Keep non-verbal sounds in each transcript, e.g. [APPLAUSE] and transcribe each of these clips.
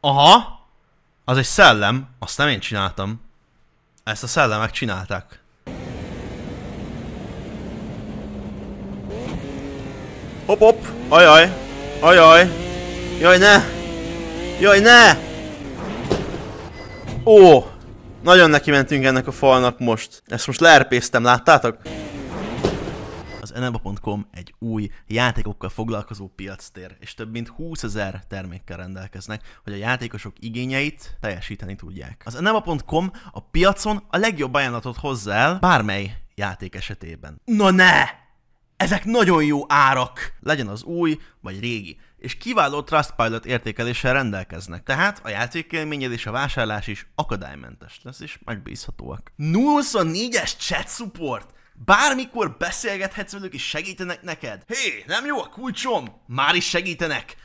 Aha! Az egy szellem, azt nem én csináltam. Ezt a szellemek csinálták. Hop hop! Ajaj! Ajaj! Jaj ne! Jaj ne! Ó! Nagyon neki mentünk ennek a falnak most. Ezt most leerpésztem, láttátok? enema.com egy új játékokkal foglalkozó piactér, és több mint 20 ezer termékkel rendelkeznek, hogy a játékosok igényeit teljesíteni tudják. Az enema.com a piacon a legjobb ajánlatot hozza el bármely játék esetében. Na ne! Ezek nagyon jó árak! Legyen az új vagy régi és kiváló Trustpilot értékeléssel rendelkeznek. Tehát a játékélményed és a vásárlás is akadálymentes lesz, és megbízhatóak. 24-es chat support! Bármikor beszélgethetsz velük és segítenek neked. Hé, nem jó a kulcsom? Már is segítenek.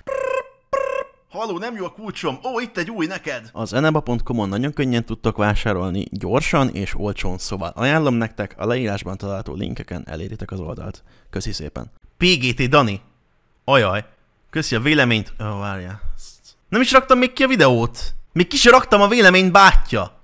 Halló, nem jó a kulcsom. Ó, itt egy új neked. Az eneba.com-on nagyon könnyen tudtok vásárolni, gyorsan és olcsón, szóval ajánlom nektek, a leírásban található linkeken eléritek az oldalt. Köszi szépen. PGT Dani. Ajaj. Köszi a véleményt. Ó, oh, várjál. Nem is raktam még ki a videót. Még ki raktam a véleményt, bátyja.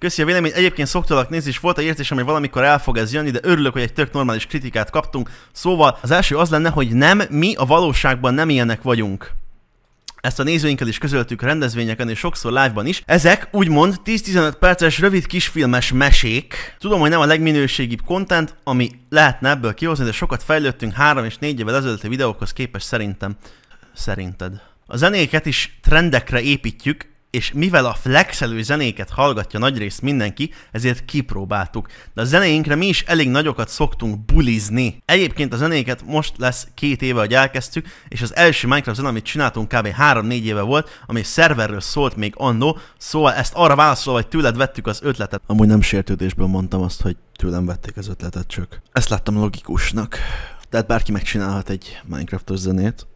Köszi a vélemény, egyébként szoktalak nézni, és volt a értésem, hogy valamikor el fog ez jönni, de örülök, hogy egy tök normális kritikát kaptunk. Szóval az első az lenne, hogy nem, mi a valóságban nem ilyenek vagyunk. Ezt a nézőinkkel is közöltük rendezvényeken és sokszor live-ban is. Ezek úgymond 10-15 perces rövid kisfilmes mesék. Tudom, hogy nem a legminőségibb content, ami lehetne ebből kihozni, de sokat fejlődtünk 3 és 4 évvel ezelőtti videókhoz képest szerintem. Szerinted. A zenéket is trendekre építjük, és mivel a flexelő zenéket hallgatja nagyrészt mindenki, ezért kipróbáltuk. De a zenéinkre mi is elég nagyokat szoktunk bulizni. Egyébként a zenéket most lesz két éve, hogy elkezdtük, és az első Minecraft zene, amit csináltunk kb. 3-4 éve volt, ami szerverről szólt még annó, szóval ezt arra válaszolva, hogy tőled vettük az ötletet. Amúgy nem sértődésből mondtam azt, hogy tőlem vették az ötletet csak. Ezt láttam logikusnak. Tehát bárki megcsinálhat egy Minecraftos zenét,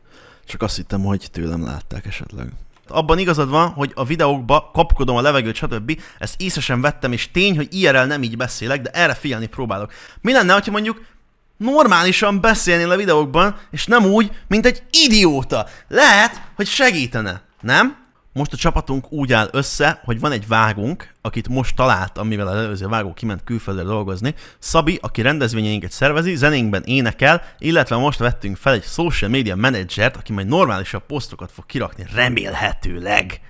csak azt hittem, hogy tőlem látták esetleg abban igazad van, hogy a videókba kapkodom a levegőt, stb. Ezt sem vettem, és tény, hogy IRL nem így beszélek, de erre figyelni próbálok. Mi lenne, ha mondjuk normálisan beszélnél a videókban, és nem úgy, mint egy idióta? Lehet, hogy segítene, nem? Most a csapatunk úgy áll össze, hogy van egy vágunk, akit most talált, amivel az előző vágó kiment külföldre dolgozni. Szabi, aki rendezvényeinket szervezi, zenénkben énekel, illetve most vettünk fel egy social media menedzsert, aki majd normálisabb posztokat fog kirakni, remélhetőleg.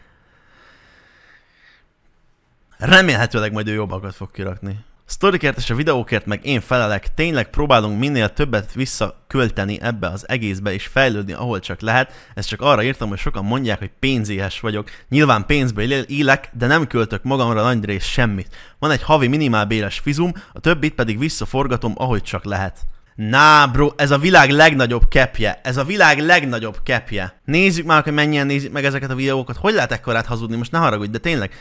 Remélhetőleg majd ő jobbakat fog kirakni. Storykért és a videókért meg én felelek, tényleg próbálunk minél többet visszakölteni ebbe az egészbe és fejlődni, ahol csak lehet. Ezt csak arra írtam, hogy sokan mondják, hogy pénzéhes vagyok. Nyilván pénzből élek, de nem költök magamra nagy rész semmit. Van egy havi minimálbéres fizum, a többit pedig visszaforgatom, ahogy csak lehet. Na bro, ez a világ legnagyobb kepje. Ez a világ legnagyobb kepje. Nézzük már, hogy mennyien nézik meg ezeket a videókat. Hogy lehet ekkorát hazudni? Most ne haragudj, de tényleg.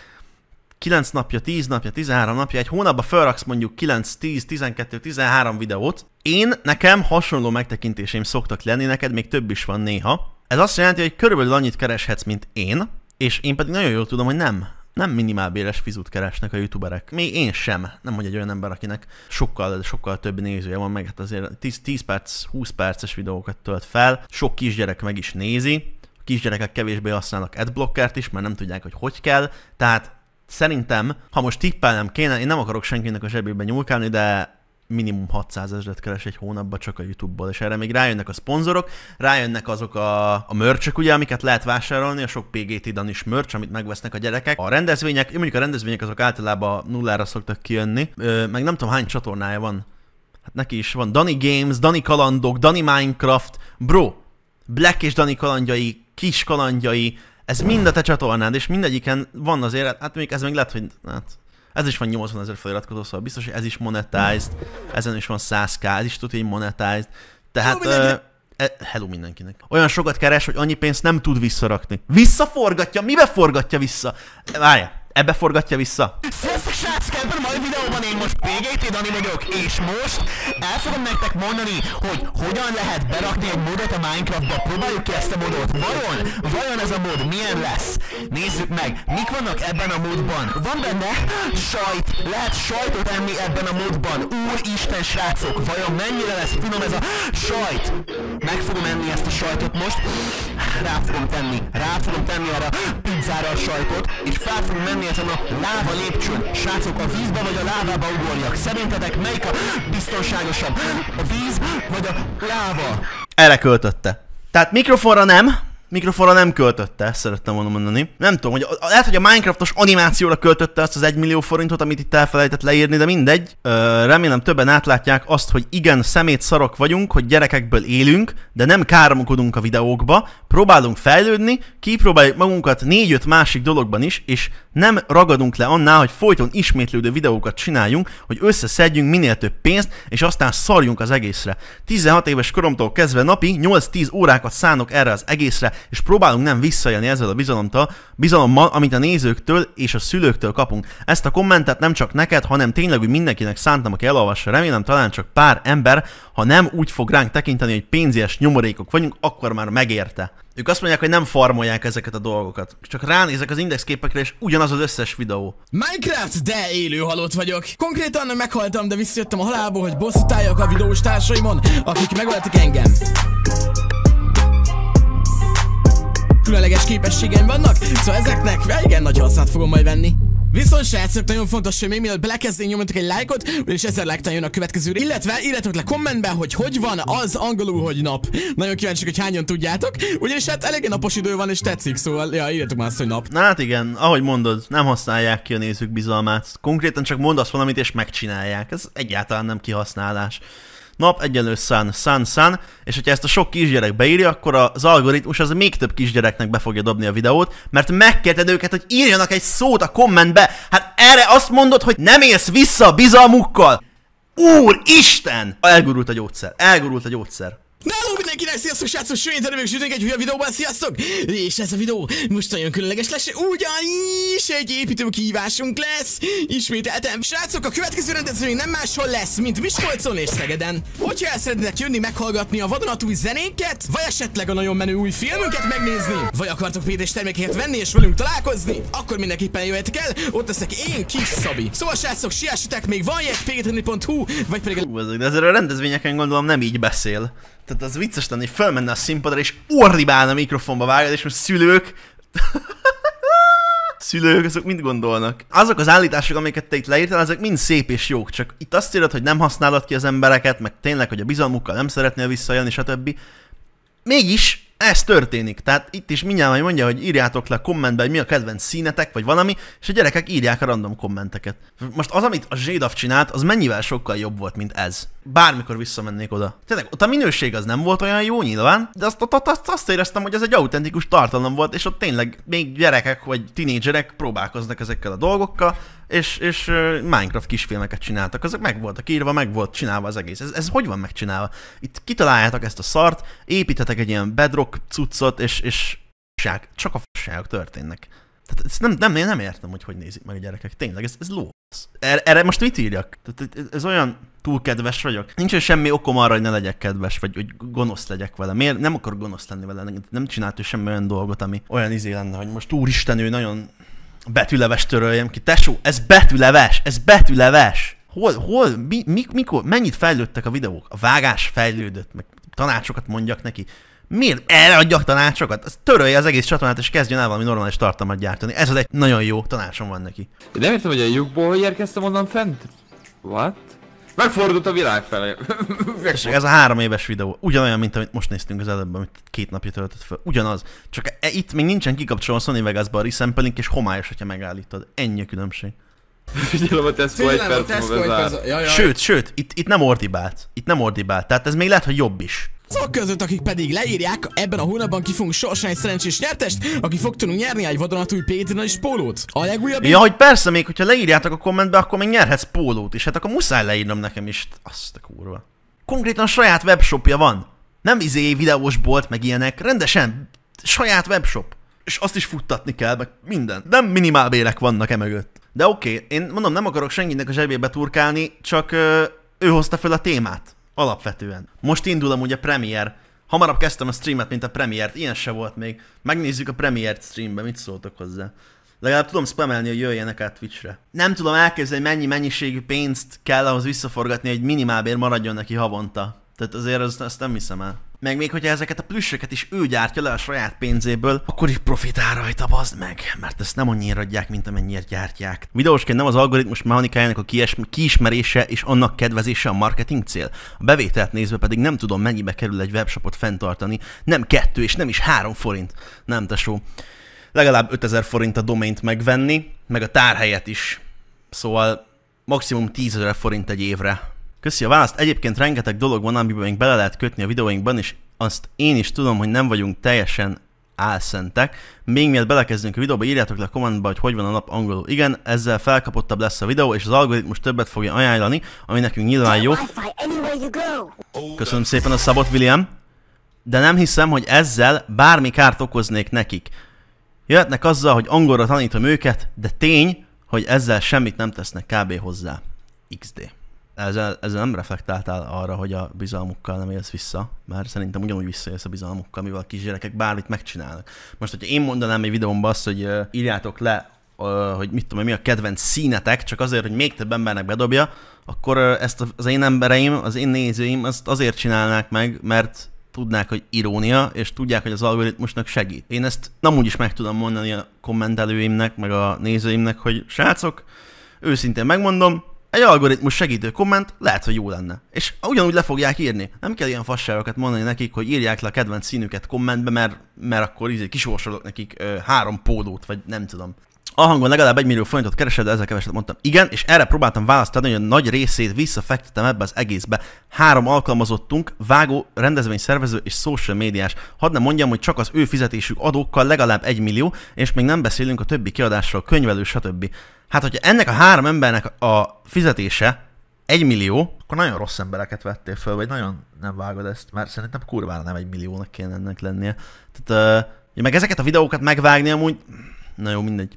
9 napja, 10 napja, 13 napja, egy hónapban felraksz mondjuk 9, 10, 12, 13 videót. Én, nekem hasonló megtekintéseim szoktak lenni, neked még több is van néha. Ez azt jelenti, hogy körülbelül annyit kereshetsz, mint én, és én pedig nagyon jól tudom, hogy nem. Nem minimál minimálbéres fizut keresnek a youtuberek. Még én sem. Nem hogy egy olyan ember, akinek sokkal, sokkal több nézője van, meg hát azért 10, 10 perc, 20 perces videókat tölt fel, sok kisgyerek meg is nézi, a kisgyerekek kevésbé használnak adblockert is, mert nem tudják, hogy hogy kell, tehát Szerintem, ha most tippelnem kéne, én nem akarok senkinek a zsebébe nyúlkálni, de minimum 600 ezeret keres egy hónapban csak a YouTube-ból, és erre még rájönnek a szponzorok, rájönnek azok a, a mörcsök, ugye, amiket lehet vásárolni, a sok PGT is mörcs, amit megvesznek a gyerekek. A rendezvények, mondjuk a rendezvények azok általában nullára szoktak kijönni, Ö, meg nem tudom hány csatornája van. Hát neki is van Dani Games, Dani Kalandok, Dani Minecraft, Bro, Black és Dani kalandjai, kis kalandjai, ez mind a te csatornád, és mindegyiken van azért, hát még ez még lehet, hogy hát, ez is van 80 ezer feliratkozó, szóval biztos, hogy ez is monetized, ezen is van 100k, ez is tudja, hogy monetized. Tehát... Jó, e, Hello mindenkinek. Olyan sokat keres, hogy annyi pénzt nem tud visszarakni. Visszaforgatja? Mibe forgatja vissza? Várjál, Ebbe forgatja vissza. Sziasztok srácok, ebben a mai videóban én most PGT Dani vagyok, és most el fogom nektek mondani, hogy hogyan lehet berakni egy modot a Minecraftba. Próbáljuk ki ezt a modot. Vajon, vajon ez a mod milyen lesz? Nézzük meg, mik vannak ebben a modban. Van benne sajt, lehet sajtot enni ebben a modban. Úristen srácok, vajon mennyire lesz finom ez a sajt? Meg fogom enni ezt a sajtot most. Rá fogom tenni, rá fogom tenni arra pizzára a sajtot, és fel fogom menni értem a láva lépcsőn. Srácok, a vízbe vagy a lávába ugorjak. Szerintetek melyik a biztonságosabb? A víz vagy a láva? Erre költötte. Tehát mikrofonra nem, mikrofonra nem költötte, ezt szerettem volna mondani. Nem tudom, hogy a, lehet, hogy a Minecraftos animációra költötte azt az 1 millió forintot, amit itt elfelejtett leírni, de mindegy. Ö, remélem többen átlátják azt, hogy igen, szemét szarok vagyunk, hogy gyerekekből élünk, de nem káromkodunk a videókba, próbálunk fejlődni, kipróbáljuk magunkat 4-5 másik dologban is, és nem ragadunk le annál, hogy folyton ismétlődő videókat csináljunk, hogy összeszedjünk minél több pénzt, és aztán szarjunk az egészre. 16 éves koromtól kezdve napi 8-10 órákat szánok erre az egészre, és próbálunk nem visszaélni ezzel a bizalomtal, bizalommal, amit a nézőktől és a szülőktől kapunk. Ezt a kommentet nem csak neked, hanem tényleg úgy mindenkinek szántam, aki elolvassa. Remélem talán csak pár ember, ha nem úgy fog ránk tekinteni, hogy pénzies nyomorékok vagyunk, akkor már megérte. Ők azt mondják, hogy nem farmolják ezeket a dolgokat. Csak ránézek az képekre, és ugyanaz az összes videó. Minecraft, de élő halott vagyok. Konkrétan meghaltam, de visszajöttem a halálból, hogy bosszút álljak a videós társaimon, akik megöltek engem különleges képességeim vannak, szóval ezeknek igen nagy hasznát fogom majd venni. Viszont srácok, nagyon fontos, hogy még mielőtt belekezdünk, nyomjatok egy lájkot, és ezzel like jön a következő. Illetve írjátok le kommentbe, hogy hogy van az angolul, hogy nap. Nagyon kíváncsi, hogy hányan tudjátok, ugyanis hát eléggé napos idő van, és tetszik, szóval ja, írjátok már azt, hogy nap. Na hát igen, ahogy mondod, nem használják ki a nézők bizalmát. Konkrétan csak mondasz valamit, és megcsinálják. Ez egyáltalán nem kihasználás nap egyenlő szán, szán, szán, és hogyha ezt a sok kisgyerek beírja, akkor az algoritmus az még több kisgyereknek be fogja dobni a videót, mert megkérted őket, hogy írjanak egy szót a kommentbe. Hát erre azt mondod, hogy nem élsz vissza a bizalmukkal. úr Isten, Elgurult a gyógyszer, elgurult a gyógyszer. Hello mindenkinek, sziasztok srácok, sőjén teremünk sütünk egy újabb videóban, sziasztok! És ez a videó most nagyon különleges lesz, ugyanis egy építő kihívásunk lesz, ismételtem. Srácok, a következő rendezvény nem máshol lesz, mint Miskolcon és Szegeden. Hogyha el szeretnétek jönni meghallgatni a vadonatúj zenéket, vagy esetleg a nagyon menő új filmünket megnézni, vagy akartok védés termékeket venni és velünk találkozni, akkor mindenképpen jöhetek el, ott leszek én, Kis Szabi. Szóval srácok, siessetek, még van egy vagy pedig... Hú, ezek, de ezzel a rendezvényeken gondolom nem így beszél. Tehát az vicces lenne, hogy fölmenne a színpadra és orribálna a mikrofonba vágod, és most szülők... [LAUGHS] szülők, azok mit gondolnak? Azok az állítások, amiket te itt leírtál, ezek mind szép és jók, csak itt azt írod, hogy nem használod ki az embereket, meg tényleg, hogy a bizalmukkal nem szeretnél visszajönni, stb. Mégis ez történik. Tehát itt is mindjárt majd mondja, hogy írjátok le kommentbe, hogy mi a kedvenc színetek, vagy valami, és a gyerekek írják a random kommenteket. Most az, amit a Zsédaf csinált, az mennyivel sokkal jobb volt, mint ez. Bármikor visszamennék oda. Tényleg, ott a minőség az nem volt olyan jó nyilván, de azt, azt, azt, azt éreztem, hogy ez egy autentikus tartalom volt, és ott tényleg még gyerekek vagy tinédzserek próbálkoznak ezekkel a dolgokkal, és, és Minecraft kisfilmeket csináltak. Azok meg voltak írva, meg volt csinálva az egész. Ez, ez hogy van megcsinálva? Itt kitaláljátok ezt a szart, építetek egy ilyen bedrock cuccot, és, és fosság, csak a fosságok történnek. Tehát ezt nem, nem, én nem értem, hogy hogy nézik meg a gyerekek. Tényleg, ez, ez ló. Erre, erre most mit írjak? Tehát ez olyan túl kedves vagyok. Nincs semmi okom arra, hogy ne legyek kedves, vagy hogy gonosz legyek vele. Miért nem akar gonosz lenni vele? Nem csinált ő semmi olyan dolgot, ami olyan izé lenne, hogy most úristen, ő nagyon Betűleves töröljem ki. Tesó, ez betűleves, ez betűleves. Hol, hol, mi, mi, mikor, mennyit fejlődtek a videók? A vágás fejlődött, meg tanácsokat mondjak neki. Miért erre adjak tanácsokat? Az törölje az egész csatornát, és kezdjen el valami normális tartalmat gyártani. Ez az egy nagyon jó tanácsom van neki. Én nem értem, hogy a lyukból érkeztem onnan fent. What? Megfordult a világ felé. és ez a három éves videó ugyanolyan, mint amit most néztünk az előbb, amit két napja töltött fel. Ugyanaz. Csak e, itt még nincsen kikapcsolva a Sony Vegas-ba a resampling, és homályos, hogyha megállítod. Ennyi a különbség. Figyelem a Tesco egy perc múlva Sőt, sőt, itt, itt nem ordibált. Itt nem ordibált. Tehát ez még lehet, hogy jobb is arcok között, akik pedig leírják, ebben a hónapban ki fogunk sorsan egy szerencsés nyertest, aki fog tudunk nyerni egy vadonatúj Patreon és pólót. A legújabb... Ja, hogy persze, még hogyha leírjátok a kommentbe, akkor még nyerhetsz pólót is, hát akkor muszáj leírnom nekem is. Azt a kurva. Konkrétan saját webshopja van. Nem izé videós bolt, meg ilyenek, rendesen saját webshop. És azt is futtatni kell, meg minden. Nem bélek vannak emögött. De oké, okay, én mondom, nem akarok senkinek a zsebébe turkálni, csak ö, ő hozta fel a témát. Alapvetően. Most indul ugye a premier. Hamarabb kezdtem a streamet, mint a premiért. Ilyen se volt még. Megnézzük a premiért streambe, mit szóltok hozzá. Legalább tudom spamelni, hogy jöjjenek át Twitchre. Nem tudom elképzelni, mennyi mennyiségű pénzt kell ahhoz visszaforgatni, hogy minimálbér maradjon neki havonta. Tehát azért azt, nem hiszem el. Meg még, hogyha ezeket a plüsseket is ő gyártja le a saját pénzéből, akkor is profitál rajta, bazd meg, mert ezt nem annyira adják, mint amennyire gyártják. Videósként nem az algoritmus mechanikájának a kiismerése és annak kedvezése a marketing cél. A bevételt nézve pedig nem tudom, mennyibe kerül egy webshopot fenntartani, nem kettő és nem is három forint. Nem, tesó. Legalább 5000 forint a domaint megvenni, meg a tárhelyet is. Szóval maximum 10 forint egy évre Köszi a választ. Egyébként rengeteg dolog van, amiben még bele lehet kötni a videóinkban, és azt én is tudom, hogy nem vagyunk teljesen álszentek. Még mielőtt belekezdünk a videóba, írjátok le a kommentbe, hogy hogy van a nap angolul. Igen, ezzel felkapottabb lesz a videó, és az algoritmus többet fogja ajánlani, ami nekünk nyilván jó. Köszönöm szépen a szabot, William. De nem hiszem, hogy ezzel bármi kárt okoznék nekik. Jöhetnek azzal, hogy angolra tanítom őket, de tény, hogy ezzel semmit nem tesznek kb. hozzá. XD ezzel, ezzel nem reflektáltál arra, hogy a bizalmukkal nem élsz vissza, mert szerintem ugyanúgy visszaélsz a bizalmukkal, mivel a kisgyerekek bármit megcsinálnak. Most, hogyha én mondanám egy videómban azt, hogy uh, írjátok le, uh, hogy mit tudom, hogy mi a kedvenc színetek, csak azért, hogy még több embernek bedobja, akkor uh, ezt az én embereim, az én nézőim azt azért csinálnák meg, mert tudnák, hogy irónia, és tudják, hogy az algoritmusnak segít. Én ezt nem úgy is meg tudom mondani a kommentelőimnek, meg a nézőimnek, hogy srácok, őszintén megmondom, egy algoritmus segítő komment lehet, hogy jó lenne. És ugyanúgy le fogják írni. Nem kell ilyen fasságokat mondani nekik, hogy írják le a kedvenc színüket kommentbe, mert, mert akkor így kisorsolok nekik ö, három pólót, vagy nem tudom a hangon legalább egy millió forintot keresed, de ezzel keveset mondtam. Igen, és erre próbáltam választ adni, hogy a nagy részét visszafektettem ebbe az egészbe. Három alkalmazottunk, vágó, rendezvény szervező és social médiás. Hadd ne mondjam, hogy csak az ő fizetésük adókkal legalább egy millió, és még nem beszélünk a többi kiadásról, könyvelő, stb. Hát, hogyha ennek a három embernek a fizetése egy millió, akkor nagyon rossz embereket vettél föl, vagy nagyon nem vágod ezt, mert szerintem kurvára nem egy milliónak kéne ennek lennie. Tehát, uh, meg ezeket a videókat megvágni amúgy, na jó, mindegy.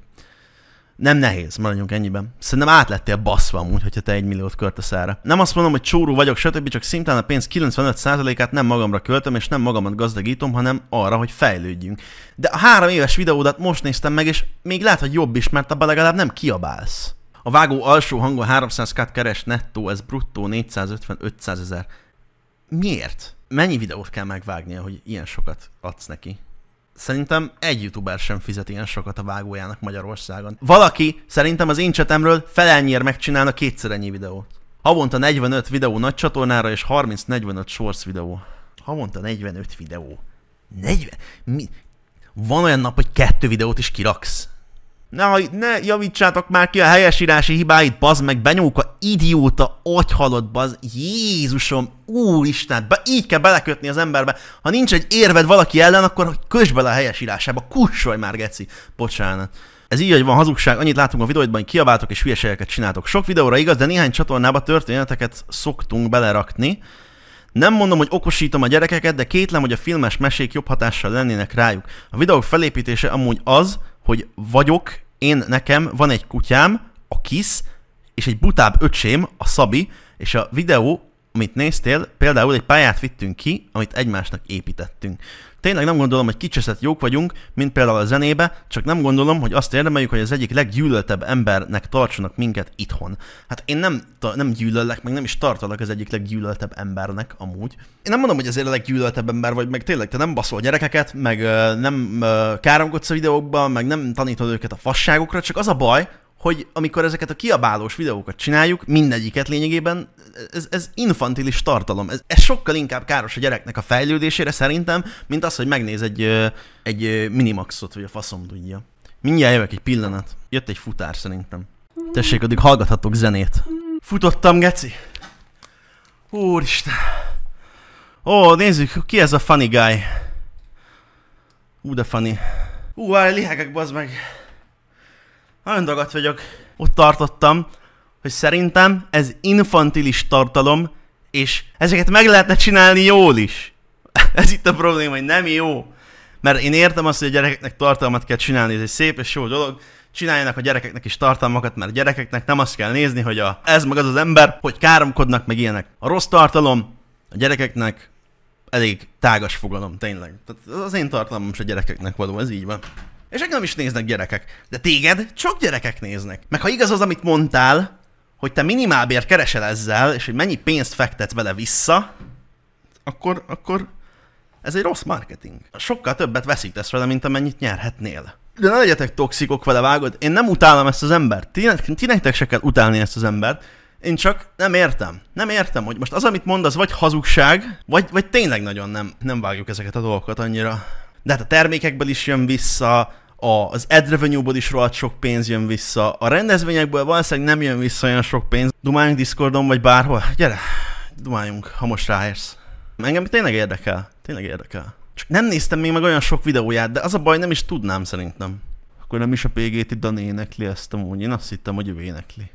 Nem nehéz, maradjunk ennyiben. Szerintem át lettél baszva amúgy, hogyha te egy milliót költesz erre. Nem azt mondom, hogy csóró vagyok, stb. csak szintén a pénz 95%-át nem magamra költöm, és nem magamat gazdagítom, hanem arra, hogy fejlődjünk. De a három éves videódat most néztem meg, és még lehet, hogy jobb is, mert abban legalább nem kiabálsz. A vágó alsó hangon 300 k keres nettó, ez bruttó 450-500 ezer. Miért? Mennyi videót kell megvágnia, hogy ilyen sokat adsz neki? Szerintem egy youtuber sem fizet ilyen sokat a vágójának Magyarországon. Valaki szerintem az én csetemről felelnyér megcsinálna kétszer ennyi videót. Havonta 45 videó nagy csatornára és 30-45 shorts videó. Havonta 45 videó. 40? Mi? Van olyan nap, hogy kettő videót is kiraksz. Ne, ne javítsátok már ki a helyesírási hibáit, bazd meg, benyóka, idióta, agyhalott, bazd, Jézusom, úristen, be, így kell belekötni az emberbe. Ha nincs egy érved valaki ellen, akkor kösd bele a helyesírásába, kussolj már, geci, bocsánat. Ez így, hogy van hazugság, annyit látunk a videóidban, hogy kiabáltok és hülyeségeket csináltok. Sok videóra igaz, de néhány csatornába történeteket szoktunk belerakni. Nem mondom, hogy okosítom a gyerekeket, de kétlem, hogy a filmes mesék jobb hatással lennének rájuk. A videók felépítése amúgy az, hogy vagyok, én nekem van egy kutyám, a kis, és egy butább öcsém, a Szabi, és a videó amit néztél, például egy pályát vittünk ki, amit egymásnak építettünk. Tényleg nem gondolom, hogy kicseszett jók vagyunk, mint például a zenébe, csak nem gondolom, hogy azt érdemeljük, hogy az egyik leggyűlöltebb embernek tartsanak minket itthon. Hát én nem, nem gyűlöllek, meg nem is tartalak az egyik leggyűlöltebb embernek amúgy. Én nem mondom, hogy azért a leggyűlöltebb ember vagy, meg tényleg te nem baszol gyerekeket, meg nem káromkodsz a videókban, meg nem tanítod őket a fasságokra, csak az a baj, hogy amikor ezeket a kiabálós videókat csináljuk, mindegyiket lényegében ez, ez infantilis tartalom. Ez, ez sokkal inkább káros a gyereknek a fejlődésére szerintem, mint az, hogy megnéz egy, egy minimaxot, vagy a faszom tudja. Mindjárt jövök egy pillanat. Jött egy futár szerintem. Tessék, addig hallgathatok zenét. Futottam, geci. Úristen. Ó, nézzük, ki ez a funny guy? Ú, de funny. Ú, várj, lihegek, bazd meg. Nagyon dagadt vagyok. Ott tartottam hogy szerintem ez infantilis tartalom, és ezeket meg lehetne csinálni jól is. [LAUGHS] ez itt a probléma, hogy nem jó. Mert én értem azt, hogy a gyerekeknek tartalmat kell csinálni, ez egy szép és jó dolog, csináljanak a gyerekeknek is tartalmakat, mert a gyerekeknek nem azt kell nézni, hogy a, ez meg az az ember, hogy káromkodnak, meg ilyenek. A rossz tartalom a gyerekeknek elég tágas fogalom, tényleg. Tehát az én tartalmam is a gyerekeknek való, ez így van. És engem is néznek gyerekek, de téged csak gyerekek néznek. Meg ha igaz az, amit mondtál, hogy te minimálbér keresel ezzel, és hogy mennyi pénzt fektetsz bele vissza, akkor, akkor ez egy rossz marketing. Sokkal többet veszítesz vele, mint amennyit nyerhetnél. De ne legyetek toxikok vele, vágod. Én nem utálom ezt az embert. Ti, ti nektek se kell utálni ezt az embert. Én csak nem értem. Nem értem, hogy most az, amit mond, az vagy hazugság, vagy, vagy tényleg nagyon nem, nem vágjuk ezeket a dolgokat annyira. De hát a termékekből is jön vissza, az ad revenue is rohadt sok pénz jön vissza, a rendezvényekből valószínűleg nem jön vissza olyan sok pénz. Dumáljunk Discordon, vagy bárhol. Gyere, dumáljunk, ha most ráérsz. Engem tényleg érdekel, tényleg érdekel. Csak nem néztem még meg olyan sok videóját, de az a baj, nem is tudnám szerintem. Akkor nem is a PGT Dani énekli ezt amúgy, én azt hittem, hogy ő énekli.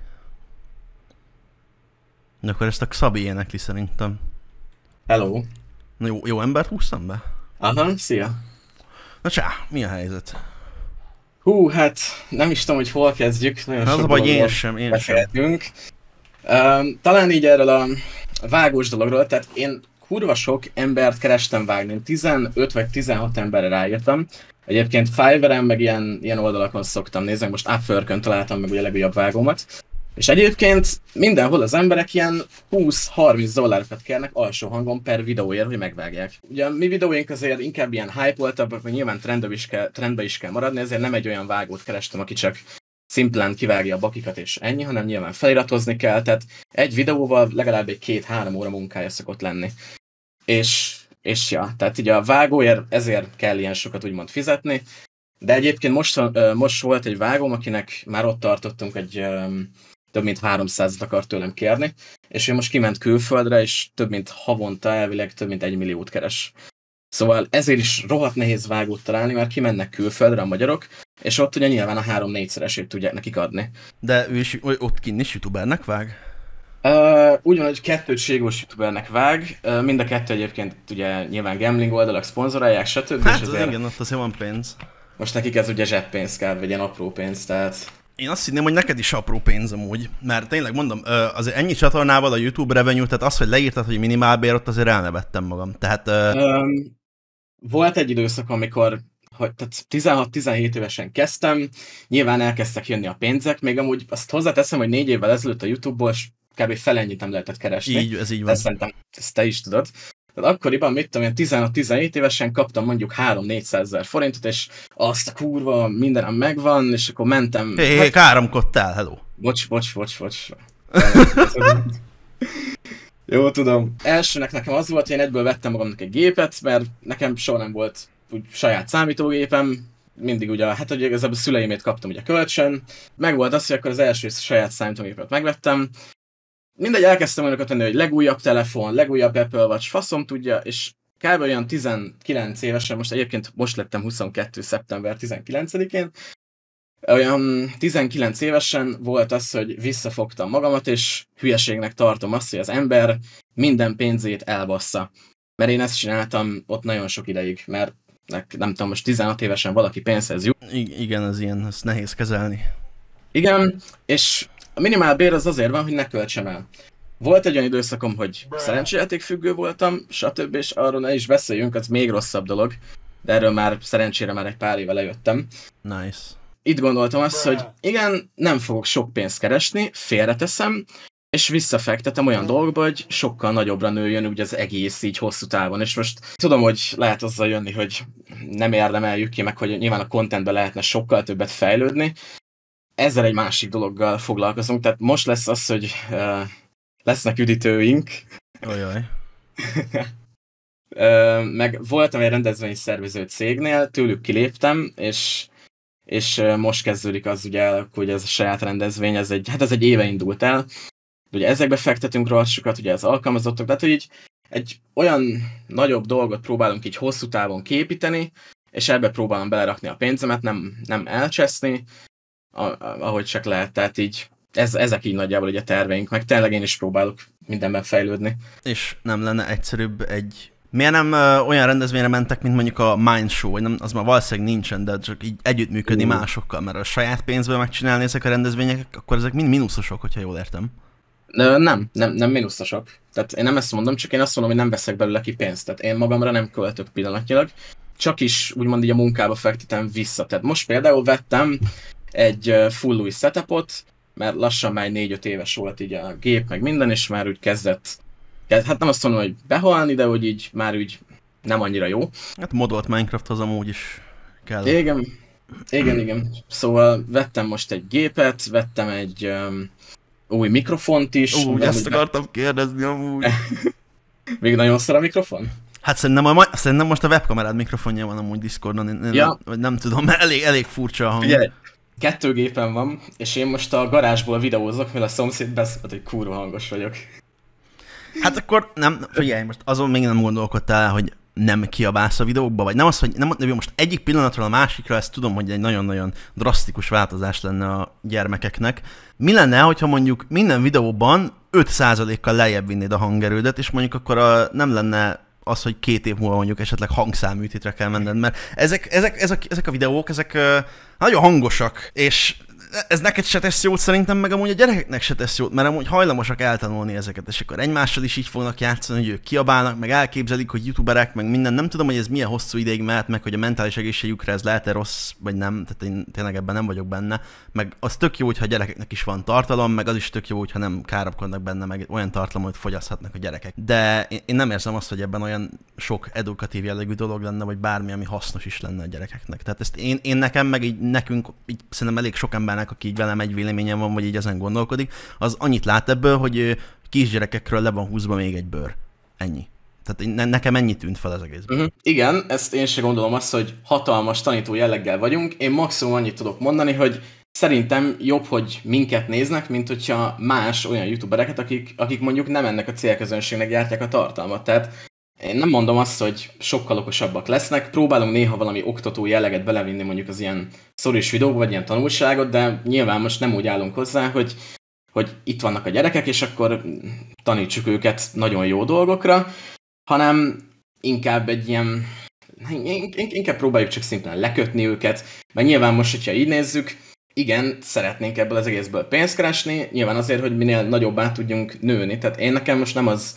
De akkor ezt a Xabi énekli szerintem. Hello. Na jó, jó embert húztam be? Aha, szia. Na csá, mi a helyzet? Hú, hát nem is tudom, hogy hol kezdjük. Nagyon hát, vagy én sem, én sem. Um, talán így erről a vágós dologról, tehát én kurva sok embert kerestem vágni. 15 vagy 16 emberre ráírtam. Egyébként Fiverr-en, meg ilyen, ilyen oldalakon szoktam nézni, most Upwork-ön találtam meg ugye a legjobb vágómat. És egyébként mindenhol az emberek ilyen 20-30 dollárokat kérnek alsó hangon per videóért, hogy megvágják. Ugye a mi videóink azért inkább ilyen hype voltak, meg nyilván trendbe is, kell, trendbe is kell maradni, ezért nem egy olyan vágót kerestem, aki csak szimplán kivágja a bakikat és ennyi, hanem nyilván feliratozni kell, tehát egy videóval legalább egy két-három óra munkája szokott lenni. És, és ja, tehát ugye a vágóért ezért kell ilyen sokat úgymond fizetni, de egyébként most, most volt egy vágóm, akinek már ott tartottunk egy több mint 300-at akar tőlem kérni, és ő most kiment külföldre, és több mint havonta elvileg több mint egy milliót keres. Szóval ezért is rohadt nehéz vágót találni, mert kimennek külföldre a magyarok, és ott ugye nyilván a három-négyszeresét tudják nekik adni. De ő is ott kinn is youtubernek vág? Uh, úgy van, hogy kettőtségos youtubernek vág, uh, mind a kettő egyébként ugye nyilván gambling oldalak szponzorálják, stb. Hát és az igen, ott azért van pénz. Most nekik ez ugye zseppénz kell, vagy ilyen apró pénz, tehát én azt hinném, hogy neked is apró pénz amúgy, mert tényleg mondom, az ennyi csatornával a YouTube revenue, tehát az, hogy leírtad, hogy minimálbér, ott azért elnevettem magam. Tehát, um, volt egy időszak, amikor hogy, tehát 16-17 évesen kezdtem, nyilván elkezdtek jönni a pénzek, még amúgy azt hozzáteszem, hogy négy évvel ezelőtt a YouTube-ból kb. ennyit nem lehetett keresni. Így, ez így van. Ezt szerintem, ezt te is tudod. Tehát akkoriban, mit tudom én, 16-17 évesen kaptam mondjuk 3-400 ezer forintot, és azt a kurva mindenem megvan, és akkor mentem... Hé, meg... káromkodtál, hello! Bocs, bocs, bocs, bocs. [LAUGHS] Jó, tudom. Elsőnek nekem az volt, hogy én egyből vettem magamnak egy gépet, mert nekem soha nem volt úgy saját számítógépem, mindig ugye, hát ugye igazából a szüleimét kaptam ugye kölcsön, meg volt az, hogy akkor az első saját számítógépet megvettem, mindegy, elkezdtem tenni, hogy legújabb telefon, legújabb Apple vagy faszom tudja, és kb. olyan 19 évesen, most egyébként most lettem 22. szeptember 19-én, olyan 19 évesen volt az, hogy visszafogtam magamat, és hülyeségnek tartom azt, hogy az ember minden pénzét elbassza. Mert én ezt csináltam ott nagyon sok ideig, mert nem tudom, most 16 évesen valaki pénzhez jut. I igen, az ilyen, ez nehéz kezelni. Igen, és a minimál bér az azért van, hogy ne költsem el. Volt egy olyan időszakom, hogy szerencséjáték függő voltam, stb. és arról ne is beszéljünk, az még rosszabb dolog. De erről már szerencsére már egy pár éve lejöttem. Nice. Itt gondoltam azt, hogy igen, nem fogok sok pénzt keresni, félreteszem, és visszafektetem olyan dolgba, hogy sokkal nagyobbra nőjön ugye az egész így hosszú távon. És most tudom, hogy lehet azzal jönni, hogy nem érdemeljük ki, meg hogy nyilván a contentben lehetne sokkal többet fejlődni, ezzel egy másik dologgal foglalkozunk, tehát most lesz az, hogy uh, lesznek üdítőink. Ojaj. uh, meg voltam egy rendezvény szervező cégnél, tőlük kiléptem, és és most kezdődik az ugye, hogy ez a saját rendezvény, ez egy, hát ez egy éve indult el. Ugye ezekbe fektetünk rohadt sokat, ugye az alkalmazottak, tehát hogy így egy olyan nagyobb dolgot próbálunk így hosszú távon képíteni, és ebbe próbálom belerakni a pénzemet, nem, nem elcseszni, ahogy csak lehet, tehát így ez, ezek így nagyjából ugye a terveink, meg tényleg én is próbálok mindenben fejlődni. És nem lenne egyszerűbb egy Miért nem ö, olyan rendezvényre mentek, mint mondjuk a Mind Show, nem, az már valószínűleg nincsen, de csak így együttműködni mm. másokkal, mert a saját pénzből megcsinálni ezek a rendezvények, akkor ezek mind mínuszosok, hogyha jól értem. Ö, nem, nem, nem mínuszosok. Tehát én nem ezt mondom, csak én azt mondom, hogy nem veszek belőle ki pénzt. Tehát én magamra nem költök pillanatnyilag, csak is úgymond így a munkába fektetem vissza. Tehát most például vettem egy full új setupot, mert lassan már 4-5 éves volt így a gép, meg minden, és már úgy kezdett, hát nem azt mondom, hogy behalni, de hogy így már úgy nem annyira jó. Hát modolt Minecrafthoz amúgy is kell. Igen, igen, igen. Szóval vettem most egy gépet, vettem egy um, új mikrofont is. Úgy, ezt akartam meg... kérdezni amúgy. [LAUGHS] Még nagyon szar a mikrofon? Hát szerintem, a, szerintem most a webkamerád mikrofonja van amúgy Discordon, én, ja. nem, nem tudom, mert [LAUGHS] elég, elég furcsa a hang. Figyelj, kettő gépen van, és én most a garázsból videózok, mert a szomszéd beszélt, hogy kurva hangos vagyok. Hát akkor nem, figyelj, most azon még nem gondolkodtál, hogy nem kiabálsz a videókba, vagy nem az, hogy nem, nem, most egyik pillanatról a másikra, ezt tudom, hogy egy nagyon-nagyon drasztikus változás lenne a gyermekeknek. Mi lenne, hogyha mondjuk minden videóban 5%-kal lejjebb vinnéd a hangerődet, és mondjuk akkor a, nem lenne az, hogy két év múlva mondjuk esetleg hangszáműtétre kell menned, mert ezek, ezek, ezek, ezek a videók, ezek nagyon hangosak, és ez neked se tesz jót, szerintem meg amúgy a gyerekeknek se tesz jót, mert amúgy hajlamosak eltanulni ezeket, és akkor egymással is így fognak játszani, hogy ők kiabálnak, meg elképzelik, hogy youtuberek, meg minden. Nem tudom, hogy ez milyen hosszú ideig mehet meg, hogy a mentális egészségükre ez lehet-e rossz, vagy nem, tehát én tényleg ebben nem vagyok benne. Meg az tök jó, hogyha a gyerekeknek is van tartalom, meg az is tök jó, hogyha nem kárapkodnak benne, meg olyan tartalom, hogy fogyaszthatnak a gyerekek. De én nem érzem azt, hogy ebben olyan sok edukatív jellegű dolog lenne, vagy bármi, ami hasznos is lenne a gyerekeknek. Tehát ezt én, én nekem, meg így nekünk, így szerintem elég sok embernek kollégának, aki így velem egy véleményem van, vagy így ezen gondolkodik, az annyit lát ebből, hogy kisgyerekekről le van húzva még egy bőr. Ennyi. Tehát nekem ennyi tűnt fel az egészben. Uh-huh. Mhm. Igen, ezt én sem gondolom azt, hogy hatalmas tanító jelleggel vagyunk. Én maximum annyit tudok mondani, hogy szerintem jobb, hogy minket néznek, mint hogyha más olyan youtubereket, akik, akik mondjuk nem ennek a célközönségnek gyártják a tartalmat. Tehát én nem mondom azt, hogy sokkal okosabbak lesznek, próbálunk néha valami oktató jelleget belevinni mondjuk az ilyen szoros videókba, vagy ilyen tanulságot, de nyilván most nem úgy állunk hozzá, hogy, hogy itt vannak a gyerekek, és akkor tanítsuk őket nagyon jó dolgokra, hanem inkább egy ilyen, inkább próbáljuk csak szimplán lekötni őket, mert nyilván most, hogyha így nézzük, igen, szeretnénk ebből az egészből pénzt keresni, nyilván azért, hogy minél nagyobbá tudjunk nőni. Tehát én nekem most nem az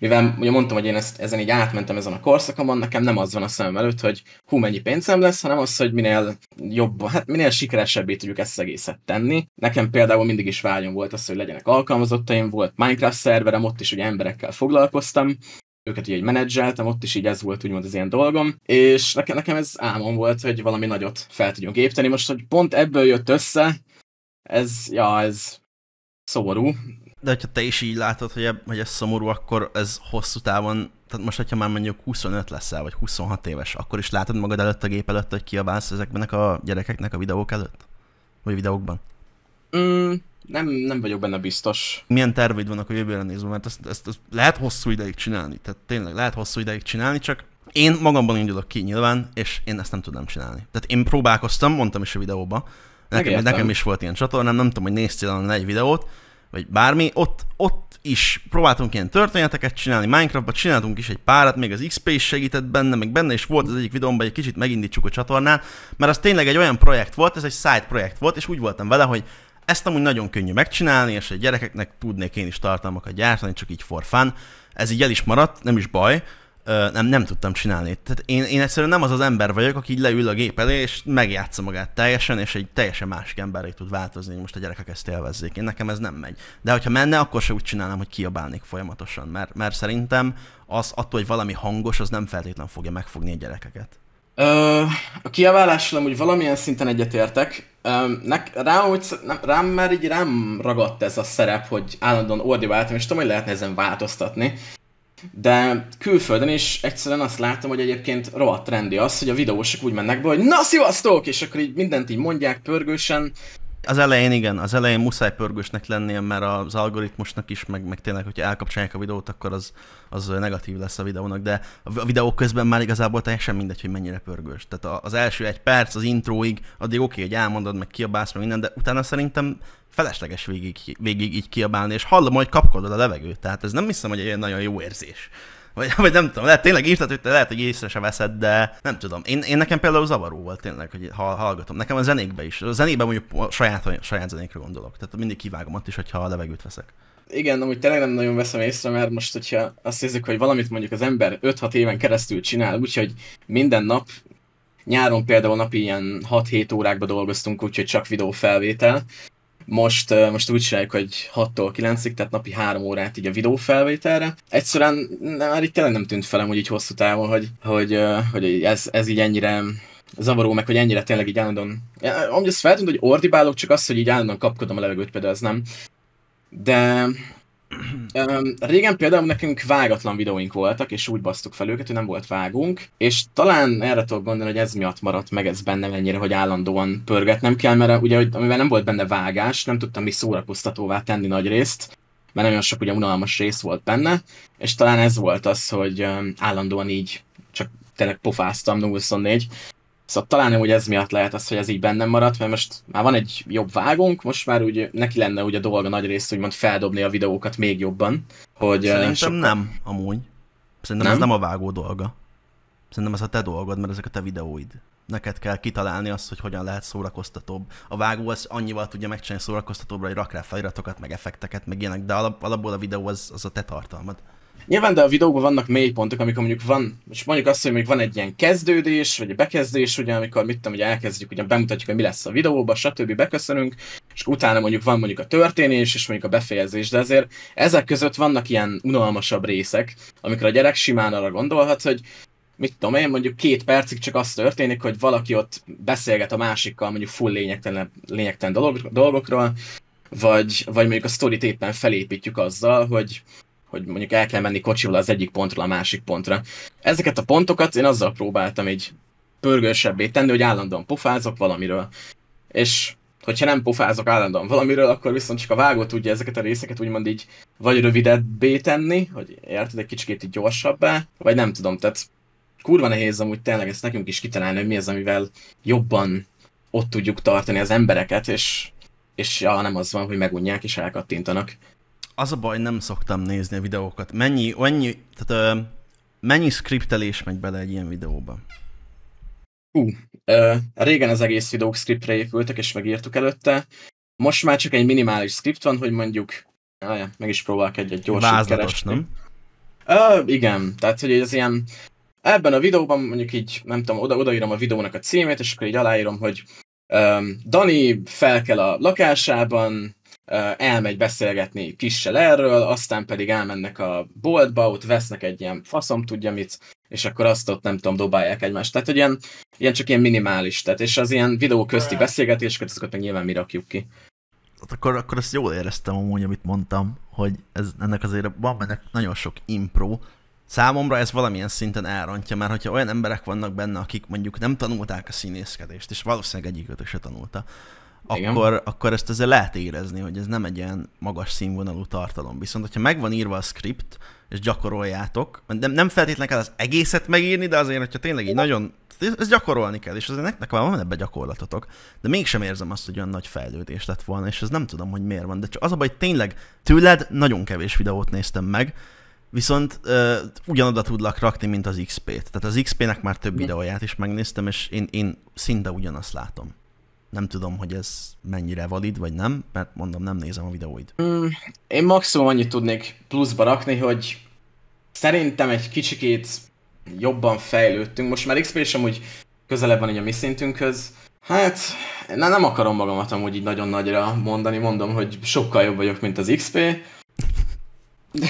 mivel ugye mondtam, hogy én ezt, ezen így átmentem ezen a korszakomon, nekem nem az van a szemem előtt, hogy hú, mennyi pénzem lesz, hanem az, hogy minél jobb, hát minél sikeresebbé tudjuk ezt egészet tenni. Nekem például mindig is vágyom volt az, hogy legyenek alkalmazottaim, volt Minecraft szerverem, ott is ugye emberekkel foglalkoztam, őket ugye menedzseltem, ott is így ez volt úgymond az ilyen dolgom, és nekem, nekem ez álmom volt, hogy valami nagyot fel tudjunk építeni. Most, hogy pont ebből jött össze, ez, ja, ez szomorú, de hogyha te is így látod, hogy, hogy ez szomorú, akkor ez hosszú távon, tehát most, hogyha már mondjuk 25 leszel, vagy 26 éves, akkor is látod magad előtt a gép előtt, hogy kiabálsz ezeknek a gyerekeknek a videók előtt? Vagy videókban? Mm, nem, nem vagyok benne biztos. Milyen terveid vannak a jövőre nézve, mert ezt, ezt, ezt lehet hosszú ideig csinálni, tehát tényleg lehet hosszú ideig csinálni, csak én magamban indulok ki nyilván, és én ezt nem tudom csinálni. Tehát én próbálkoztam, mondtam is a videóba, nekem, nekem is volt ilyen csatornám, nem tudom, hogy néztél egy videót, vagy bármi, ott, ott is próbáltunk ilyen történeteket csinálni, Minecraftban csináltunk is egy párat, még az XP is segített benne, meg benne is volt az egyik videómban, egy kicsit megindítsuk a csatornát, mert az tényleg egy olyan projekt volt, ez egy side projekt volt, és úgy voltam vele, hogy ezt amúgy nagyon könnyű megcsinálni, és a gyerekeknek tudnék én is tartalmakat gyártani, csak így for fun. Ez így el is maradt, nem is baj, nem, nem tudtam csinálni. Tehát én, én egyszerűen nem az az ember vagyok, aki így leül a gép elé, és megjátsza magát teljesen, és egy teljesen másik emberre tud változni, most a gyerekek ezt élvezzék. Én nekem ez nem megy. De hogyha menne, akkor se úgy csinálnám, hogy kiabálnék folyamatosan, mert, mert szerintem az attól, hogy valami hangos, az nem feltétlenül fogja megfogni a gyerekeket. Ö, a kiabálással amúgy valamilyen szinten egyetértek. Nek, rám, úgy, nem, rám már így rám ragadt ez a szerep, hogy állandóan ordibáltam, és tudom, hogy lehetne ezen változtatni. De külföldön is egyszerűen azt látom, hogy egyébként rohadt trendi az, hogy a videósok úgy mennek be, hogy na szivasztok! És akkor így mindent így mondják pörgősen, az elején igen, az elején muszáj pörgősnek lennie, mert az algoritmusnak is, meg, meg tényleg, hogyha elkapcsolják a videót, akkor az, az negatív lesz a videónak, de a videó közben már igazából teljesen mindegy, hogy mennyire pörgős. Tehát az első egy perc, az intróig, addig oké, okay, hogy elmondod, meg kiabálsz, meg minden, de utána szerintem felesleges végig, végig így kiabálni, és hallom, hogy kapkodod a levegőt, tehát ez nem hiszem, hogy egy nagyon jó érzés. Vagy, vagy nem tudom, lehet tényleg írtad, hogy te lehet, hogy észre se veszed, de nem tudom. Én, én nekem például zavaró volt tényleg, hogy ha, hallgatom. Nekem a zenékbe is. A zenékben mondjuk saját, saját zenékre gondolok. Tehát mindig kivágom ott is, hogyha a levegőt veszek. Igen, amúgy tényleg nem nagyon veszem észre, mert most, hogyha azt nézzük, hogy valamit mondjuk az ember 5-6 éven keresztül csinál, úgyhogy minden nap, nyáron például napi ilyen 6-7 órákba dolgoztunk, úgyhogy csak videófelvétel, most, most úgy csináljuk, hogy 6-tól 9-ig, tehát napi 3 órát így a videó felvételre. Egyszerűen már itt tényleg nem tűnt felem, hogy így hosszú távon, hogy, hogy, hogy ez, ez így ennyire zavaró, meg hogy ennyire tényleg így állandóan... Amúgy azt feltűnt, hogy ordibálok, csak az, hogy így állandóan kapkodom a levegőt, például ez nem. De régen például nekünk vágatlan videóink voltak, és úgy basztuk fel őket, hogy nem volt vágunk, és talán erre tudok gondolni, hogy ez miatt maradt meg ez bennem ennyire, hogy állandóan pörgetnem kell, mert ugye, hogy, amivel nem volt benne vágás, nem tudtam mi szórakoztatóvá tenni nagy részt, mert nagyon sok ugye unalmas rész volt benne, és talán ez volt az, hogy állandóan így csak tényleg pofáztam 0-24, Szóval talán hogy ez miatt lehet az, hogy ez így bennem maradt, mert most már van egy jobb vágónk, most már úgy neki lenne úgy a dolga nagy részt úgymond feldobni a videókat még jobban. Hogy Szerintem sok... nem, amúgy. Szerintem nem? ez nem a vágó dolga. Szerintem ez a te dolgod, mert ezek a te videóid. Neked kell kitalálni azt, hogy hogyan lehet szórakoztatóbb. A vágó az annyival tudja megcsinálni szórakoztatóbbra, hogy rak rá feliratokat, meg effekteket, meg ilyenek, de alap, alapból a videó az, az a te tartalmad. Nyilván, de a videókban vannak mélypontok, amikor mondjuk van, és mondjuk azt, hogy még van egy ilyen kezdődés, vagy bekezdés, ugye, amikor mit tudom, hogy elkezdjük, ugye bemutatjuk, hogy mi lesz a videóban, stb. beköszönünk, és utána mondjuk van mondjuk a történés, és mondjuk a befejezés, de azért ezek között vannak ilyen unalmasabb részek, amikor a gyerek simán arra gondolhat, hogy mit tudom én, mondjuk két percig csak az történik, hogy valaki ott beszélget a másikkal mondjuk full lényegtelen, lényegtelen dolog, dolgokról, vagy, vagy mondjuk a sztorit éppen felépítjük azzal, hogy hogy mondjuk el kell menni kocsival az egyik pontról a másik pontra. Ezeket a pontokat én azzal próbáltam egy pörgősebbé tenni, hogy állandóan pofázok valamiről. És hogyha nem pofázok állandóan valamiről, akkor viszont csak a vágó tudja ezeket a részeket úgymond így vagy rövidebbé tenni, hogy érted, egy kicsit így gyorsabbá, vagy nem tudom, tehát kurva nehéz amúgy tényleg ezt nekünk is kitalálni, hogy mi az, amivel jobban ott tudjuk tartani az embereket, és, és ja, nem az van, hogy megunják és elkattintanak az a baj, nem szoktam nézni a videókat. Mennyi, mennyi, tehát, ö, mennyi skriptelés megy bele egy ilyen videóba? Hú, uh, ö, régen az egész videók skriptre épültek, és megírtuk előtte. Most már csak egy minimális skript van, hogy mondjuk, ájá, meg is próbálok egy gyorsan Vázlatos, keresni. nem? Ö, igen, tehát hogy ez ilyen, ebben a videóban mondjuk így, nem tudom, oda, odaírom a videónak a címét, és akkor így aláírom, hogy um, Dani fel kell a lakásában, elmegy beszélgetni kissel erről, aztán pedig elmennek a boltba, ott vesznek egy ilyen faszom tudja mit, és akkor azt ott nem tudom, dobálják egymást. Tehát, hogy ilyen, ilyen csak ilyen minimális, tehát, és az ilyen videó közti beszélgetéseket, azokat meg nyilván mi rakjuk ki. Hát akkor, akkor azt jól éreztem amúgy, amit mondtam, hogy ez, ennek azért van ennek nagyon sok impro, számomra ez valamilyen szinten elrontja, mert hogyha olyan emberek vannak benne, akik mondjuk nem tanulták a színészkedést, és valószínűleg egyikötök se tanulta, akkor, akkor ezt azért lehet érezni, hogy ez nem egy ilyen magas színvonalú tartalom. Viszont, hogyha megvan írva a script, és gyakoroljátok, nem, nem feltétlenül kell az egészet megírni, de azért, hogyha tényleg így nagyon, ez gyakorolni kell, és azért nektek van ebbe gyakorlatotok, de mégsem érzem azt, hogy olyan nagy fejlődés lett volna, és ez nem tudom, hogy miért van, de csak az a baj, hogy tényleg tőled nagyon kevés videót néztem meg, viszont uh, ugyanoda tudlak rakni, mint az XP-t. Tehát az XP-nek már több videóját is megnéztem, és én, én szinte ugyanazt látom. Nem tudom, hogy ez mennyire valid, vagy nem, mert mondom, nem nézem a videóid. Mm, én maximum annyit tudnék pluszba rakni, hogy szerintem egy kicsikét jobban fejlődtünk. Most már XP is úgy közelebb van így a mi szintünkhöz. Hát, na, nem akarom magamat amúgy így nagyon nagyra mondani, mondom, hogy sokkal jobb vagyok, mint az XP. [LAUGHS]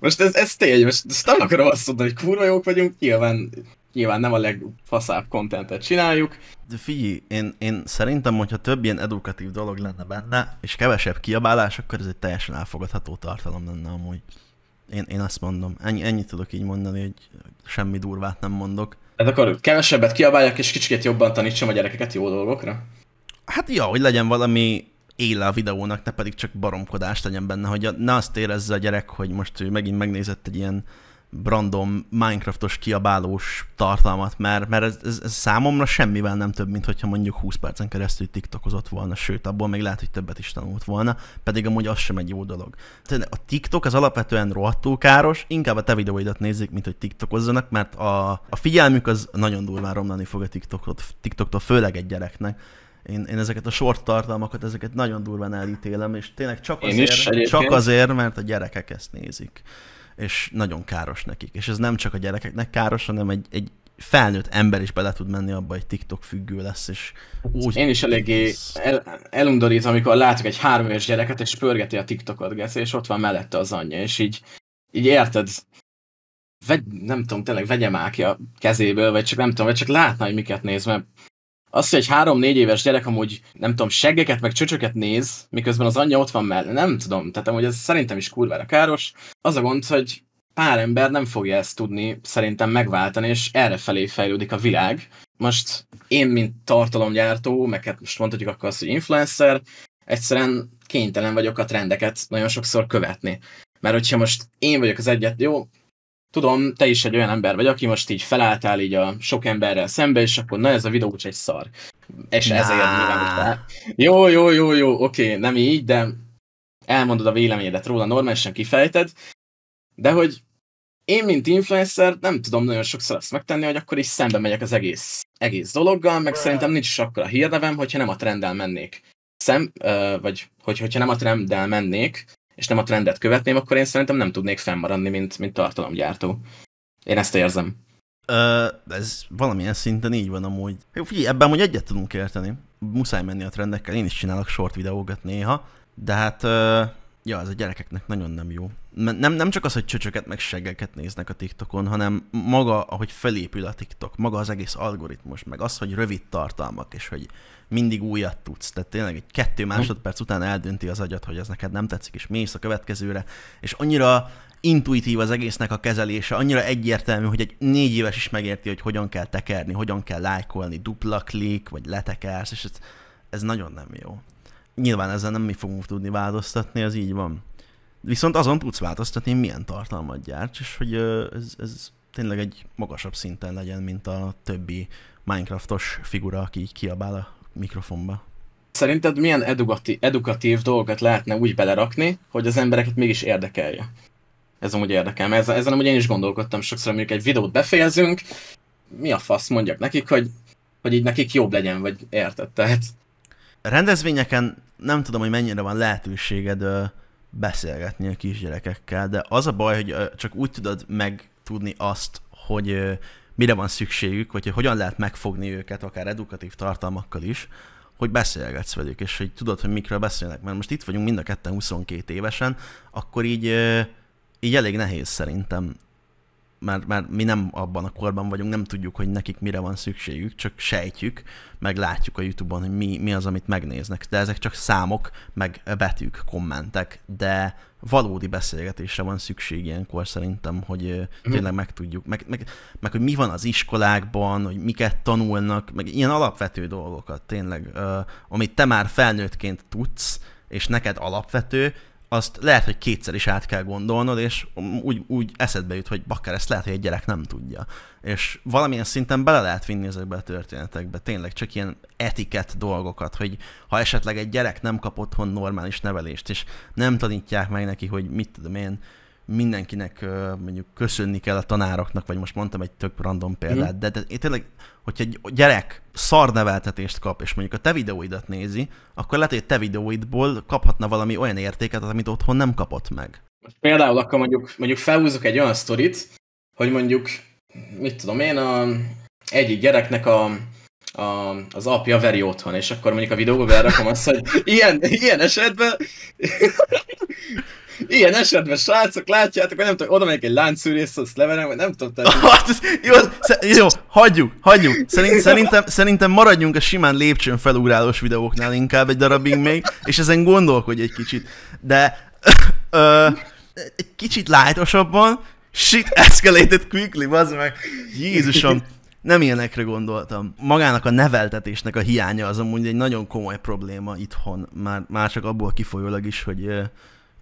most ez, ez tény, most ezt nem akarom azt mondani, hogy kurva jók vagyunk, nyilván nyilván nem a legfaszább kontentet csináljuk. De figyelj, én, én szerintem, hogyha több ilyen edukatív dolog lenne benne, és kevesebb kiabálás, akkor ez egy teljesen elfogadható tartalom lenne amúgy. Én, én azt mondom. Ennyi, ennyit tudok így mondani, hogy semmi durvát nem mondok. Hát akkor kevesebbet kiabáljak, és kicsit jobban tanítsam a gyerekeket jó dolgokra? Hát ja, hogy legyen valami éle a videónak, ne pedig csak baromkodást legyen benne, hogy ne azt érezze a gyerek, hogy most ő megint megnézett egy ilyen brandom Minecraftos kiabálós tartalmat, mert, mert ez, ez, ez számomra semmivel nem több, mint hogyha mondjuk 20 percen keresztül TikTokozott volna, sőt, abból még lehet, hogy többet is tanult volna, pedig amúgy az sem egy jó dolog. Tehát a TikTok az alapvetően rohadtul káros, inkább a te videóidat nézik, mint hogy TikTokozzanak, mert a, a figyelmük az nagyon durván romlani fog a TikTokot, TikToktól, főleg egy gyereknek én, én ezeket a short tartalmakat, ezeket nagyon durván elítélem, és tényleg csak azért, csak azért, mert a gyerekek ezt nézik és nagyon káros nekik. És ez nem csak a gyerekeknek káros, hanem egy, egy felnőtt ember is bele tud menni abba, hogy TikTok függő lesz, és úgy... Én is eléggé el, elundorít, amikor látok egy három éves gyereket, és pörgeti a TikTokot, Geci, és ott van mellette az anyja, és így, így érted, vegy, nem tudom, tényleg vegye a kezéből, vagy csak nem tudom, vagy csak látna, hogy miket néz, mert azt hogy egy három-négy éves gyerek amúgy, nem tudom, seggeket meg csöcsöket néz, miközben az anyja ott van mellé, nem tudom, tehát amúgy ez szerintem is kurvára káros. Az a gond, hogy pár ember nem fogja ezt tudni szerintem megváltani, és erre felé fejlődik a világ. Most én, mint tartalomgyártó, meg hát most mondhatjuk akkor azt, hogy influencer, egyszerűen kénytelen vagyok a trendeket nagyon sokszor követni. Mert hogyha most én vagyok az egyet, jó, tudom, te is egy olyan ember vagy, aki most így felálltál így a sok emberrel szembe, és akkor na ez a videó egy szar. És ezért nyilván Jó, jó, jó, jó, oké, okay, nem így, de elmondod a véleményedet róla, normálisan kifejted, de hogy én, mint influencer, nem tudom nagyon sokszor azt megtenni, hogy akkor is szembe megyek az egész, egész dologgal, meg szerintem nincs is akkor a hírnevem, hogyha nem a trenddel mennék. Szem, ö, vagy hogy, hogyha nem a trenddel mennék, és nem a trendet követném, akkor én szerintem nem tudnék fennmaradni, mint, mint tartalomgyártó. Én ezt érzem. Ö, ez valamilyen szinten így van amúgy. Jó, figyelj, ebben amúgy egyet tudunk érteni. Muszáj menni a trendekkel, én is csinálok short videókat néha, de hát, ö, ja, ez a gyerekeknek nagyon nem jó nem, nem csak az, hogy csöcsöket meg seggeket néznek a TikTokon, hanem maga, ahogy felépül a TikTok, maga az egész algoritmus, meg az, hogy rövid tartalmak, és hogy mindig újat tudsz. Tehát tényleg egy kettő hm. másodperc után eldönti az agyat, hogy ez neked nem tetszik, és mész a következőre, és annyira intuitív az egésznek a kezelése, annyira egyértelmű, hogy egy négy éves is megérti, hogy hogyan kell tekerni, hogyan kell lájkolni, dupla klik, vagy letekersz, és ez, ez nagyon nem jó. Nyilván ezzel nem mi fogunk tudni változtatni, az így van. Viszont azon tudsz változtatni, milyen tartalmat gyárts, és hogy ez, ez tényleg egy magasabb szinten legyen, mint a többi Minecraftos figura, aki így kiabál a mikrofonba. Szerinted milyen edugati, edukatív dolgokat lehetne úgy belerakni, hogy az embereket mégis érdekelje? Ez amúgy érdekel, mert ezen amúgy én is gondolkodtam sokszor, amikor egy videót befejezünk, mi a fasz mondjak nekik, hogy, hogy így nekik jobb legyen, vagy érted, tehát. Rendezvényeken nem tudom, hogy mennyire van lehetőséged beszélgetni a kisgyerekekkel, de az a baj, hogy csak úgy tudod megtudni azt, hogy mire van szükségük, vagy hogy hogyan lehet megfogni őket, akár edukatív tartalmakkal is, hogy beszélgetsz velük, és hogy tudod, hogy mikről beszélnek. Mert most itt vagyunk mind a ketten 22 évesen, akkor így, így elég nehéz szerintem már, már mi nem abban a korban vagyunk, nem tudjuk, hogy nekik mire van szükségük, csak sejtjük, meg látjuk a Youtube-on, hogy mi, mi az, amit megnéznek. De ezek csak számok, meg betűk, kommentek, de valódi beszélgetésre van szükség ilyenkor szerintem, hogy mhm. tényleg megtudjuk, meg, meg, meg hogy mi van az iskolákban, hogy miket tanulnak, meg ilyen alapvető dolgokat tényleg, amit te már felnőttként tudsz, és neked alapvető, azt lehet, hogy kétszer is át kell gondolnod, és úgy, úgy eszedbe jut, hogy bakker, ezt lehet, hogy egy gyerek nem tudja. És valamilyen szinten bele lehet vinni ezekbe a történetekbe, tényleg csak ilyen etikett dolgokat, hogy ha esetleg egy gyerek nem kap otthon normális nevelést, és nem tanítják meg neki, hogy mit tudom én, mindenkinek mondjuk köszönni kell a tanároknak, vagy most mondtam egy tök random mhm. példát, mm. de, de én tényleg, hogyha egy gyerek szarneveltetést kap, és mondjuk a te videóidat nézi, akkor lehet, hogy a te videóidból kaphatna valami olyan értéket, amit otthon nem kapott meg. Most például akkor mondjuk, mondjuk felhúzok egy olyan sztorit, hogy mondjuk, mit tudom én, a, egyik gyereknek a, a, az apja veri otthon, és akkor mondjuk a videóba berakom azt, hogy ilyen, ilyen esetben Ilyen esetben, srácok, látjátok, vagy nem tudom, oda megyek egy láncszűrész, azt leverem, vagy nem tudom. Tehát... [LAUGHS] Hát, jó, jó, hagyjuk, hagyjuk. Szerint, szerintem, szerintem maradjunk a simán lépcsőn felugrálós videóknál inkább egy darabig még, és ezen gondolkodj egy kicsit. De ö, egy kicsit lájtosabban, shit escalated quickly, bazd meg. Jézusom, nem ilyenekre gondoltam. Magának a neveltetésnek a hiánya az amúgy egy nagyon komoly probléma itthon, már, már csak abból kifolyólag is, hogy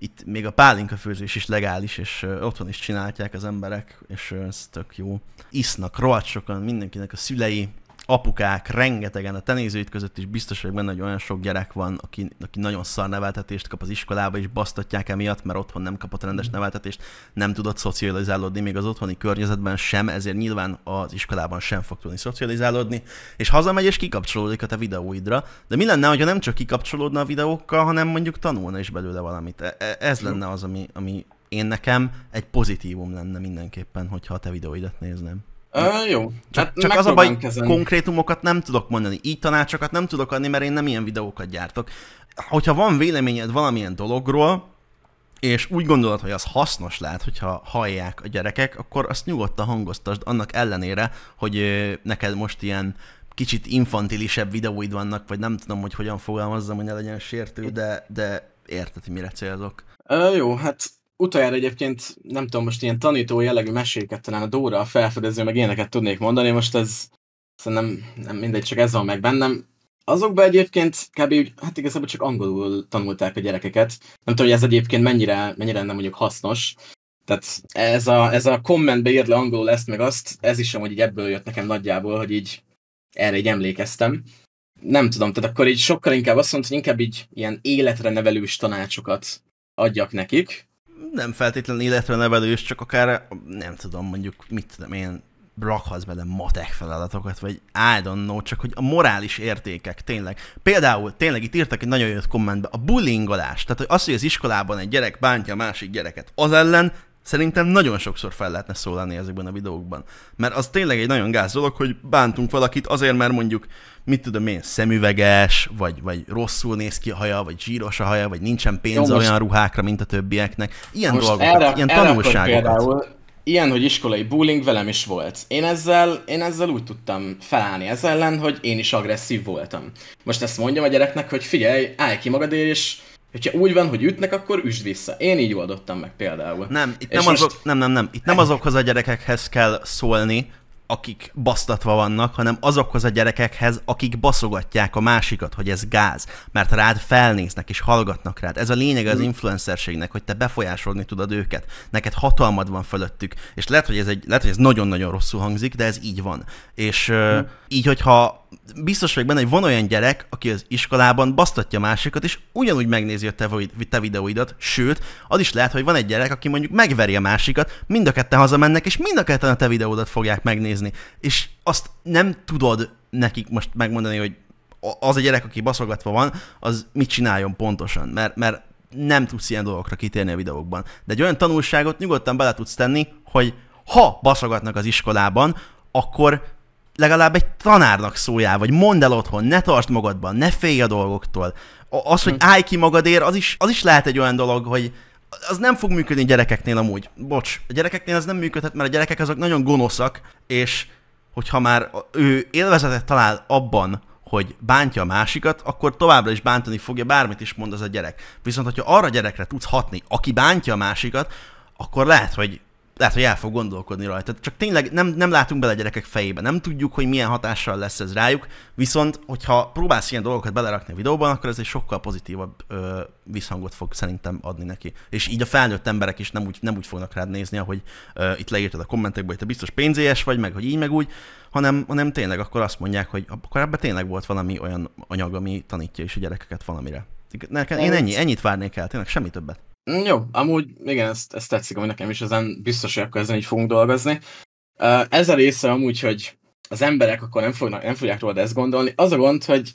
itt még a pálinka főzés is legális, és otthon is csinálják az emberek, és ez tök jó. Isznak rohadt sokan, mindenkinek a szülei apukák, rengetegen a tenézőit között is biztos vagyok benne, hogy olyan sok gyerek van, aki, aki nagyon szar neveltetést kap az iskolába, és basztatják emiatt, mert otthon nem kapott rendes mm. neveltetést, nem tudott szocializálódni, még az otthoni környezetben sem, ezért nyilván az iskolában sem fog tudni szocializálódni, és hazamegy és kikapcsolódik a te videóidra, de mi lenne, ha nem csak kikapcsolódna a videókkal, hanem mondjuk tanulna is belőle valamit. E, e, ez lenne az, ami, ami én nekem egy pozitívum lenne mindenképpen, hogyha a te videóidat nézném. Ö, jó. Csak, hát csak az a baj, kezelni. konkrétumokat nem tudok mondani, így tanácsokat nem tudok adni, mert én nem ilyen videókat gyártok. Hogyha van véleményed valamilyen dologról, és úgy gondolod, hogy az hasznos lehet, hogyha hallják a gyerekek, akkor azt nyugodtan hangoztasd annak ellenére, hogy neked most ilyen kicsit infantilisebb videóid vannak, vagy nem tudom, hogy hogyan fogalmazzam, hogy ne legyen sértő, de, de érted, mire célzok. Uh, jó, hát Utoljára egyébként, nem tudom, most ilyen tanító jellegű meséket talán a Dóra, a felfedező, meg ilyeneket tudnék mondani, most ez szerintem nem mindegy, csak ez van meg bennem. Azokban egyébként kb. hát igazából csak angolul tanulták a gyerekeket. Nem tudom, hogy ez egyébként mennyire, mennyire nem mondjuk hasznos. Tehát ez a, ez a kommentbe írd le angolul ezt meg azt, ez is amúgy így ebből jött nekem nagyjából, hogy így erre így emlékeztem. Nem tudom, tehát akkor így sokkal inkább azt mondta, hogy inkább így ilyen életre nevelős tanácsokat adjak nekik, nem feltétlenül életre nevelős, csak akár nem tudom, mondjuk mit tudom én, rakhatsz bele matek feladatokat, vagy I don't know, csak hogy a morális értékek tényleg. Például tényleg itt írtak egy nagyon jó kommentbe, a bullyingolás, tehát hogy az, hogy az iskolában egy gyerek bántja a másik gyereket, az ellen szerintem nagyon sokszor fel lehetne szólalni ezekben a videókban. Mert az tényleg egy nagyon gáz dolog, hogy bántunk valakit azért, mert mondjuk mit tudom én, szemüveges, vagy, vagy rosszul néz ki a haja, vagy zsíros a haja, vagy nincsen pénz Jó, olyan ruhákra, mint a többieknek. Ilyen dolgokat, erre, ilyen tanulságokat. Erre például, ilyen, hogy iskolai bullying velem is volt. Én ezzel, én ezzel úgy tudtam felállni ez ellen, hogy én is agresszív voltam. Most ezt mondjam a gyereknek, hogy figyelj, állj ki magadért, és Hogyha úgy van, hogy ütnek, akkor üsd vissza. Én így oldottam meg például. Nem, itt nem, azok, most... nem, nem, nem. Itt nem azokhoz a gyerekekhez kell szólni, akik basztatva vannak, hanem azokhoz a gyerekekhez, akik baszogatják a másikat, hogy ez gáz, mert rád felnéznek és hallgatnak rád. Ez a lényeg az mm. influencerségnek, hogy te befolyásolni tudod őket. Neked hatalmad van fölöttük, és lehet, hogy ez, egy, lehet, hogy ez nagyon-nagyon rosszul hangzik, de ez így van. És mm. így, hogyha biztos vagyok benne, hogy van olyan gyerek, aki az iskolában basztatja másikat, és ugyanúgy megnézi a te, te videóidat, sőt, az is lehet, hogy van egy gyerek, aki mondjuk megveri a másikat, mind a ketten hazamennek, és mind a ketten a te videódat fogják megnézni. És azt nem tudod nekik most megmondani, hogy az a gyerek, aki baszogatva van, az mit csináljon pontosan, mert, mert nem tudsz ilyen dolgokra kitérni a videókban. De egy olyan tanulságot nyugodtan bele tudsz tenni, hogy ha baszogatnak az iskolában, akkor legalább egy tanárnak szóljál, vagy mondd el otthon, ne tartsd magadban, ne félj a dolgoktól. Az, hogy hm. állj ki magadért, az is, az is lehet egy olyan dolog, hogy az nem fog működni gyerekeknél amúgy. Bocs, a gyerekeknél az nem működhet, mert a gyerekek azok nagyon gonoszak, és hogyha már ő élvezetet talál abban, hogy bántja a másikat, akkor továbbra is bántani fogja, bármit is mond az a gyerek. Viszont, hogyha arra gyerekre tudsz hatni, aki bántja a másikat, akkor lehet, hogy lehet, hogy el fog gondolkodni rajta. Csak tényleg nem, nem látunk bele a gyerekek fejébe, nem tudjuk, hogy milyen hatással lesz ez rájuk, viszont hogyha próbálsz ilyen dolgokat belerakni a videóban, akkor ez egy sokkal pozitívabb ö, visszhangot fog szerintem adni neki. És így a felnőtt emberek is nem úgy, nem úgy fognak rád nézni, ahogy ö, itt leírtad a kommentekbe, hogy te biztos pénzélyes vagy, meg hogy így, meg úgy, hanem, hanem tényleg akkor azt mondják, hogy akkor ebben tényleg volt valami olyan anyag, ami tanítja is a gyerekeket valamire. Nekem, én ennyi, ennyit várnék el, tényleg semmi többet. Mm, jó, amúgy igen, ezt, ezt tetszik, ami nekem is ezen biztos, hogy akkor ezen így fogunk dolgozni. Ez a része amúgy, hogy az emberek akkor nem, fognak, nem fogják róla ezt gondolni. Az a gond, hogy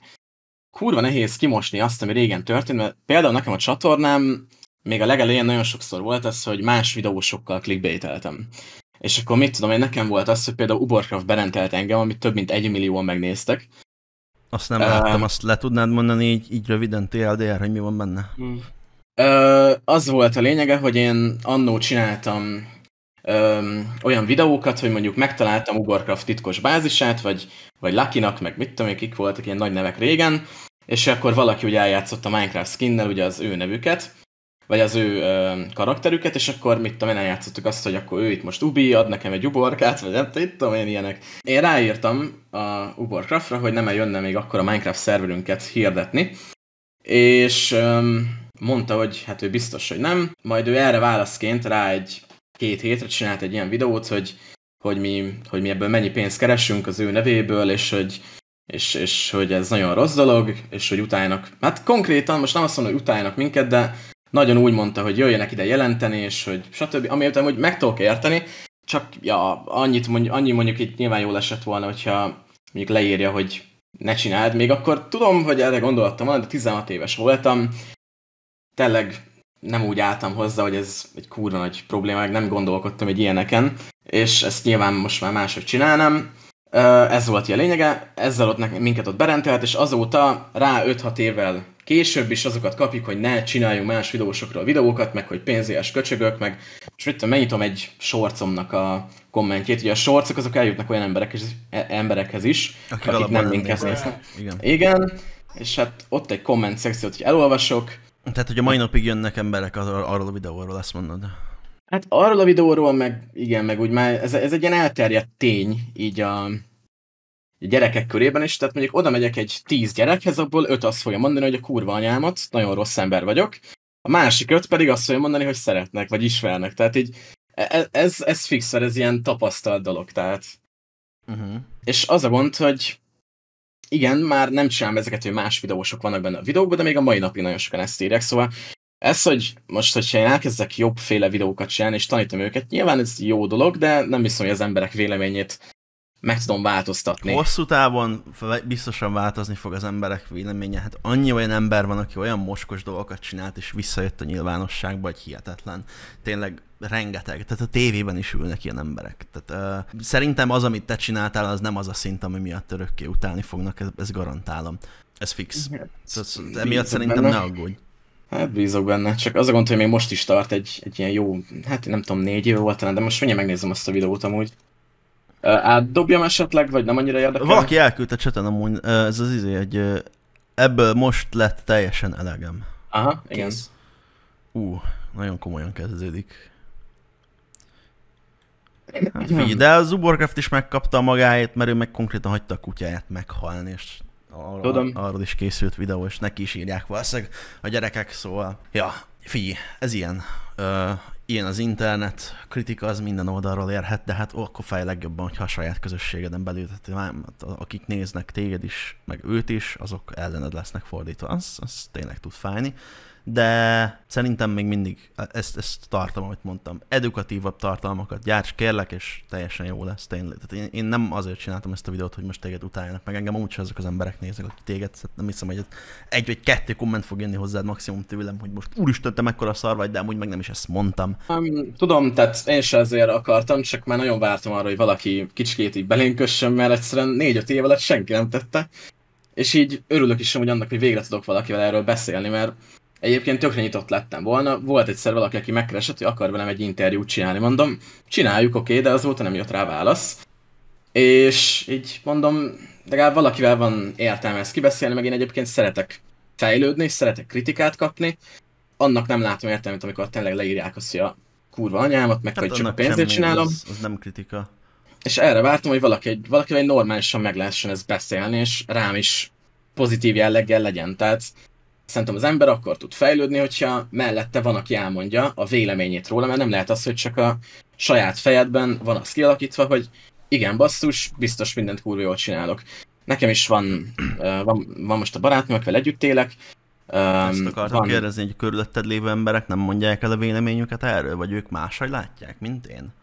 kurva nehéz kimosni azt, ami régen történt, mert például nekem a csatornám még a legelején nagyon sokszor volt az, hogy más videósokkal clickbaiteltem. És akkor mit tudom én, nekem volt az, hogy például Uborcraft berentelt engem, amit több mint egy millióan megnéztek. Azt nem uh, láttam, azt le tudnád mondani így, így röviden TLDR, hogy mi van benne? Mm. Ö, az volt a lényege, hogy én annó csináltam ö, olyan videókat, hogy mondjuk megtaláltam Ugorcraft titkos bázisát, vagy, vagy Lucky-nak, meg mit tudom kik voltak ilyen nagy nevek régen, és akkor valaki ugye eljátszott a Minecraft skinnel ugye az ő nevüket, vagy az ő ö, karakterüket, és akkor mit tudom én, eljátszottuk azt, hogy akkor ő itt most Ubi, ad nekem egy uborkát, vagy nem tudom én ilyenek. Én ráírtam a Uborcraftra, hogy nem eljönne jönne még akkor a Minecraft szerverünket hirdetni, és ö, mondta, hogy hát ő biztos, hogy nem. Majd ő erre válaszként rá egy két hétre csinált egy ilyen videót, hogy, hogy, mi, hogy mi ebből mennyi pénzt keresünk az ő nevéből, és hogy, és, és hogy ez nagyon rossz dolog, és hogy utálnak hát konkrétan most nem azt mondom, hogy utálnak minket, de nagyon úgy mondta, hogy jöjjenek ide jelenteni, és hogy stb. Ami után, hogy meg tudok érteni, csak ja, annyit mondj, annyi mondjuk itt nyilván jól esett volna, hogyha mondjuk leírja, hogy ne csináld. Még akkor tudom, hogy erre gondoltam volna, de 16 éves voltam, tényleg nem úgy álltam hozzá, hogy ez egy kurva nagy probléma, meg nem gondolkodtam egy ilyeneken, és ezt nyilván most már máshogy csinálnám. Ez volt a lényege, ezzel ott minket ott berentelt, és azóta rá 5-6 évvel később is azokat kapjuk, hogy ne csináljunk más videósokról videókat, meg hogy pénzéges köcsögök, meg és mit tudom, megnyitom egy sorcomnak a kommentjét. Ugye a sorcok azok eljutnak olyan emberek is, e- emberekhez is, akik, akik nem minket néznek. Igen. Igen, és hát ott egy komment szekciót, hogy elolvasok, tehát, hogy a mai napig jönnek emberek arról a videóról, azt mondod. Hát arról a videóról meg, igen, meg úgy már, ez, ez egy ilyen elterjedt tény, így a, a gyerekek körében is, tehát mondjuk oda megyek egy tíz gyerekhez, abból öt azt fogja mondani, hogy a kurva anyámat, nagyon rossz ember vagyok, a másik öt pedig azt fogja mondani, hogy szeretnek, vagy ismernek, tehát így ez, e, ez, ez fix, ez ilyen tapasztalt dolog, tehát. Uh-huh. És az a gond, hogy igen, már nem csinálom ezeket, hogy más videósok vannak benne a videókban, de még a mai napig nagyon sokan ezt írják, szóval ez, hogy most, hogyha én elkezdek jobbféle videókat csinálni, és tanítom őket, nyilván ez jó dolog, de nem hiszem, hogy az emberek véleményét meg tudom változtatni. Hosszú távon biztosan változni fog az emberek véleménye. Hát annyi olyan ember van, aki olyan moskos dolgokat csinált, és visszajött a nyilvánosságba, hogy hihetetlen. Tényleg rengeteg, tehát a tévében is ülnek ilyen emberek. Tehát, uh, szerintem az, amit te csináltál, az nem az a szint, ami miatt örökké utálni fognak, ez, ez garantálom. Ez fix. Hát, ez, emiatt szerintem benne. ne aggódj. Hát bízok benne, csak az a gond, hogy még most is tart egy, egy ilyen jó, hát nem tudom, négy év volt talán, de most mindjárt megnézem azt a videót amúgy. Uh, átdobjam esetleg, vagy nem annyira érdekel? Valaki elküldte cseten amúgy, ez az izé egy, ebből most lett teljesen elegem. Aha, Kész. igen. Ú, uh, nagyon komolyan kezdődik. Hát figyelj, de az Uborcraft is megkapta magáét, mert ő meg konkrétan hagyta a kutyáját meghalni, és arra, Tudom. arról is készült videó, és neki is írják valószínűleg a gyerekek, szóval... Ja, figyelj, ez ilyen. Ö, ilyen az internet, kritika az minden oldalról érhet, de hát ó, akkor fáj legjobban, hogyha a saját közösségeden belül, tehát hát akik néznek téged is, meg őt is, azok ellened lesznek fordítva. Az, az tényleg tud fájni de szerintem még mindig ezt, ezt tartom, amit mondtam. Edukatívabb tartalmakat gyárts, kérlek, és teljesen jó lesz tényleg. Tehát én, én nem azért csináltam ezt a videót, hogy most téged utáljanak, meg engem úgy azok az emberek néznek, hogy téged, tehát nem hiszem, hogy egy vagy kettő komment fog jönni hozzád maximum tőlem, hogy most úristen, te mekkora szar vagy, de amúgy meg nem is ezt mondtam. Um, tudom, tehát én sem ezért akartam, csak már nagyon vártam arra, hogy valaki kicsikét így belénkössön, mert egyszerűen négy-öt év alatt senki nem tette. És így örülök is, hogy annak, hogy végre tudok valakivel erről beszélni, mert Egyébként tökre nyitott lettem volna. Volt egyszer valaki, aki megkeresett, hogy akar velem egy interjút csinálni. Mondom, csináljuk, oké, okay, de azóta nem jött rá válasz. És így mondom, legalább valakivel van értelme ezt kibeszélni, meg én egyébként szeretek fejlődni, szeretek kritikát kapni. Annak nem látom értelmet, amikor tényleg leírják azt, hogy a kurva anyámat, meg hát hogy csak a pénzét semmi, csinálom. Az, az nem kritika. És erre vártam, hogy valaki, valakivel normálisan meg lehessen ezt beszélni, és rám is pozitív jelleggel legyen. Tehát Szerintem az ember akkor tud fejlődni, hogyha mellette van, aki elmondja a véleményét róla, mert nem lehet az, hogy csak a saját fejedben van az kialakítva, hogy igen, basszus, biztos mindent kurva jól csinálok. Nekem is van, van, van most a barátnőm, akivel együtt élek. Ezt akartam van... kérdezni, hogy körülötted lévő emberek nem mondják el a véleményüket erről, vagy ők máshogy látják, mint én?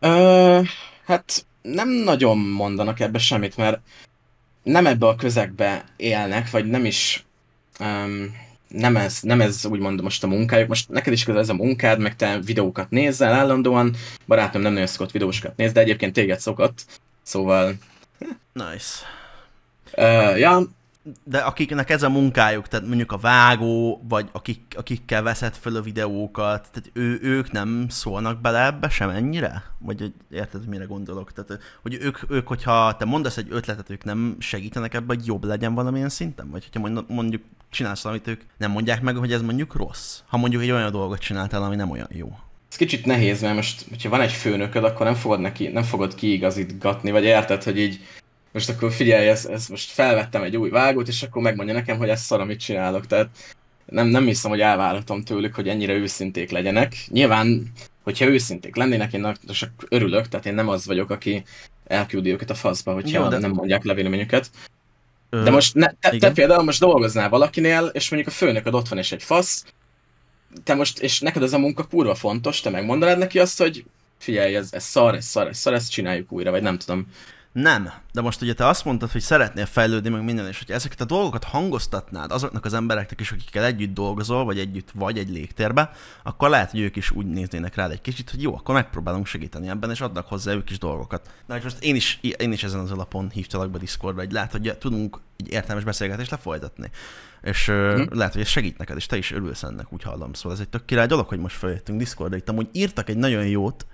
Ö, hát nem nagyon mondanak ebbe semmit, mert nem ebbe a közegbe élnek, vagy nem is um, nem ez, nem ez úgymond most a munkájuk, most neked is ez a munkád, meg te videókat nézel állandóan, barátom nem nagyon szokott videósokat néz, de egyébként téged szokott, szóval... Hm. Nice. Uh, ja. De akiknek ez a munkájuk, tehát mondjuk a vágó, vagy akik, akikkel veszed föl a videókat, tehát ő, ők nem szólnak bele ebbe sem ennyire? Vagy hogy érted, mire gondolok? Tehát, hogy ők, ők, hogyha te mondasz egy ötletet, ők nem segítenek ebbe, hogy jobb legyen valamilyen szinten? Vagy hogyha mondjuk csinálsz valamit, ők nem mondják meg, hogy ez mondjuk rossz. Ha mondjuk egy olyan dolgot csináltál, ami nem olyan jó. Ez kicsit nehéz, mert most, hogyha van egy főnököd, akkor nem fogod, neki, nem fogod kiigazítgatni, vagy érted, hogy így most akkor figyelj, ez ez most felvettem egy új vágót, és akkor megmondja nekem, hogy ezt szar, amit csinálok. Tehát nem, nem hiszem, hogy elvállaltam tőlük, hogy ennyire őszinték legyenek. Nyilván, hogyha őszinték lennének, én csak örülök, tehát én nem az vagyok, aki elküldi őket a faszba, hogyha Jó, de... nem mondják le véleményüket. De most ne, te, te például most dolgoznál valakinél, és mondjuk a főnököd ott van és egy fasz, te most, és neked ez a munka kurva fontos, te megmondanád neki azt, hogy figyelj, ez, ez szar, ez szar, ez szar, ezt csináljuk újra, vagy nem tudom. Nem. De most ugye te azt mondtad, hogy szeretnél fejlődni, meg minden, és hogy ezeket a dolgokat hangoztatnád azoknak az embereknek is, akikkel együtt dolgozol, vagy együtt vagy egy légtérbe, akkor lehet, hogy ők is úgy néznének rád egy kicsit, hogy jó, akkor megpróbálunk segíteni ebben, és adnak hozzá ők is dolgokat. Na és most én is, én is ezen az alapon hívtalak be Discordba, hogy lehet, hogy tudunk egy értelmes beszélgetést lefolytatni. És ö, hm. lehet, hogy ez segít neked, és te is örülsz ennek, úgy hallom. Szóval ez egy tök király dolog, hogy most feljöttünk Discordra. Itt amúgy írtak egy nagyon jót,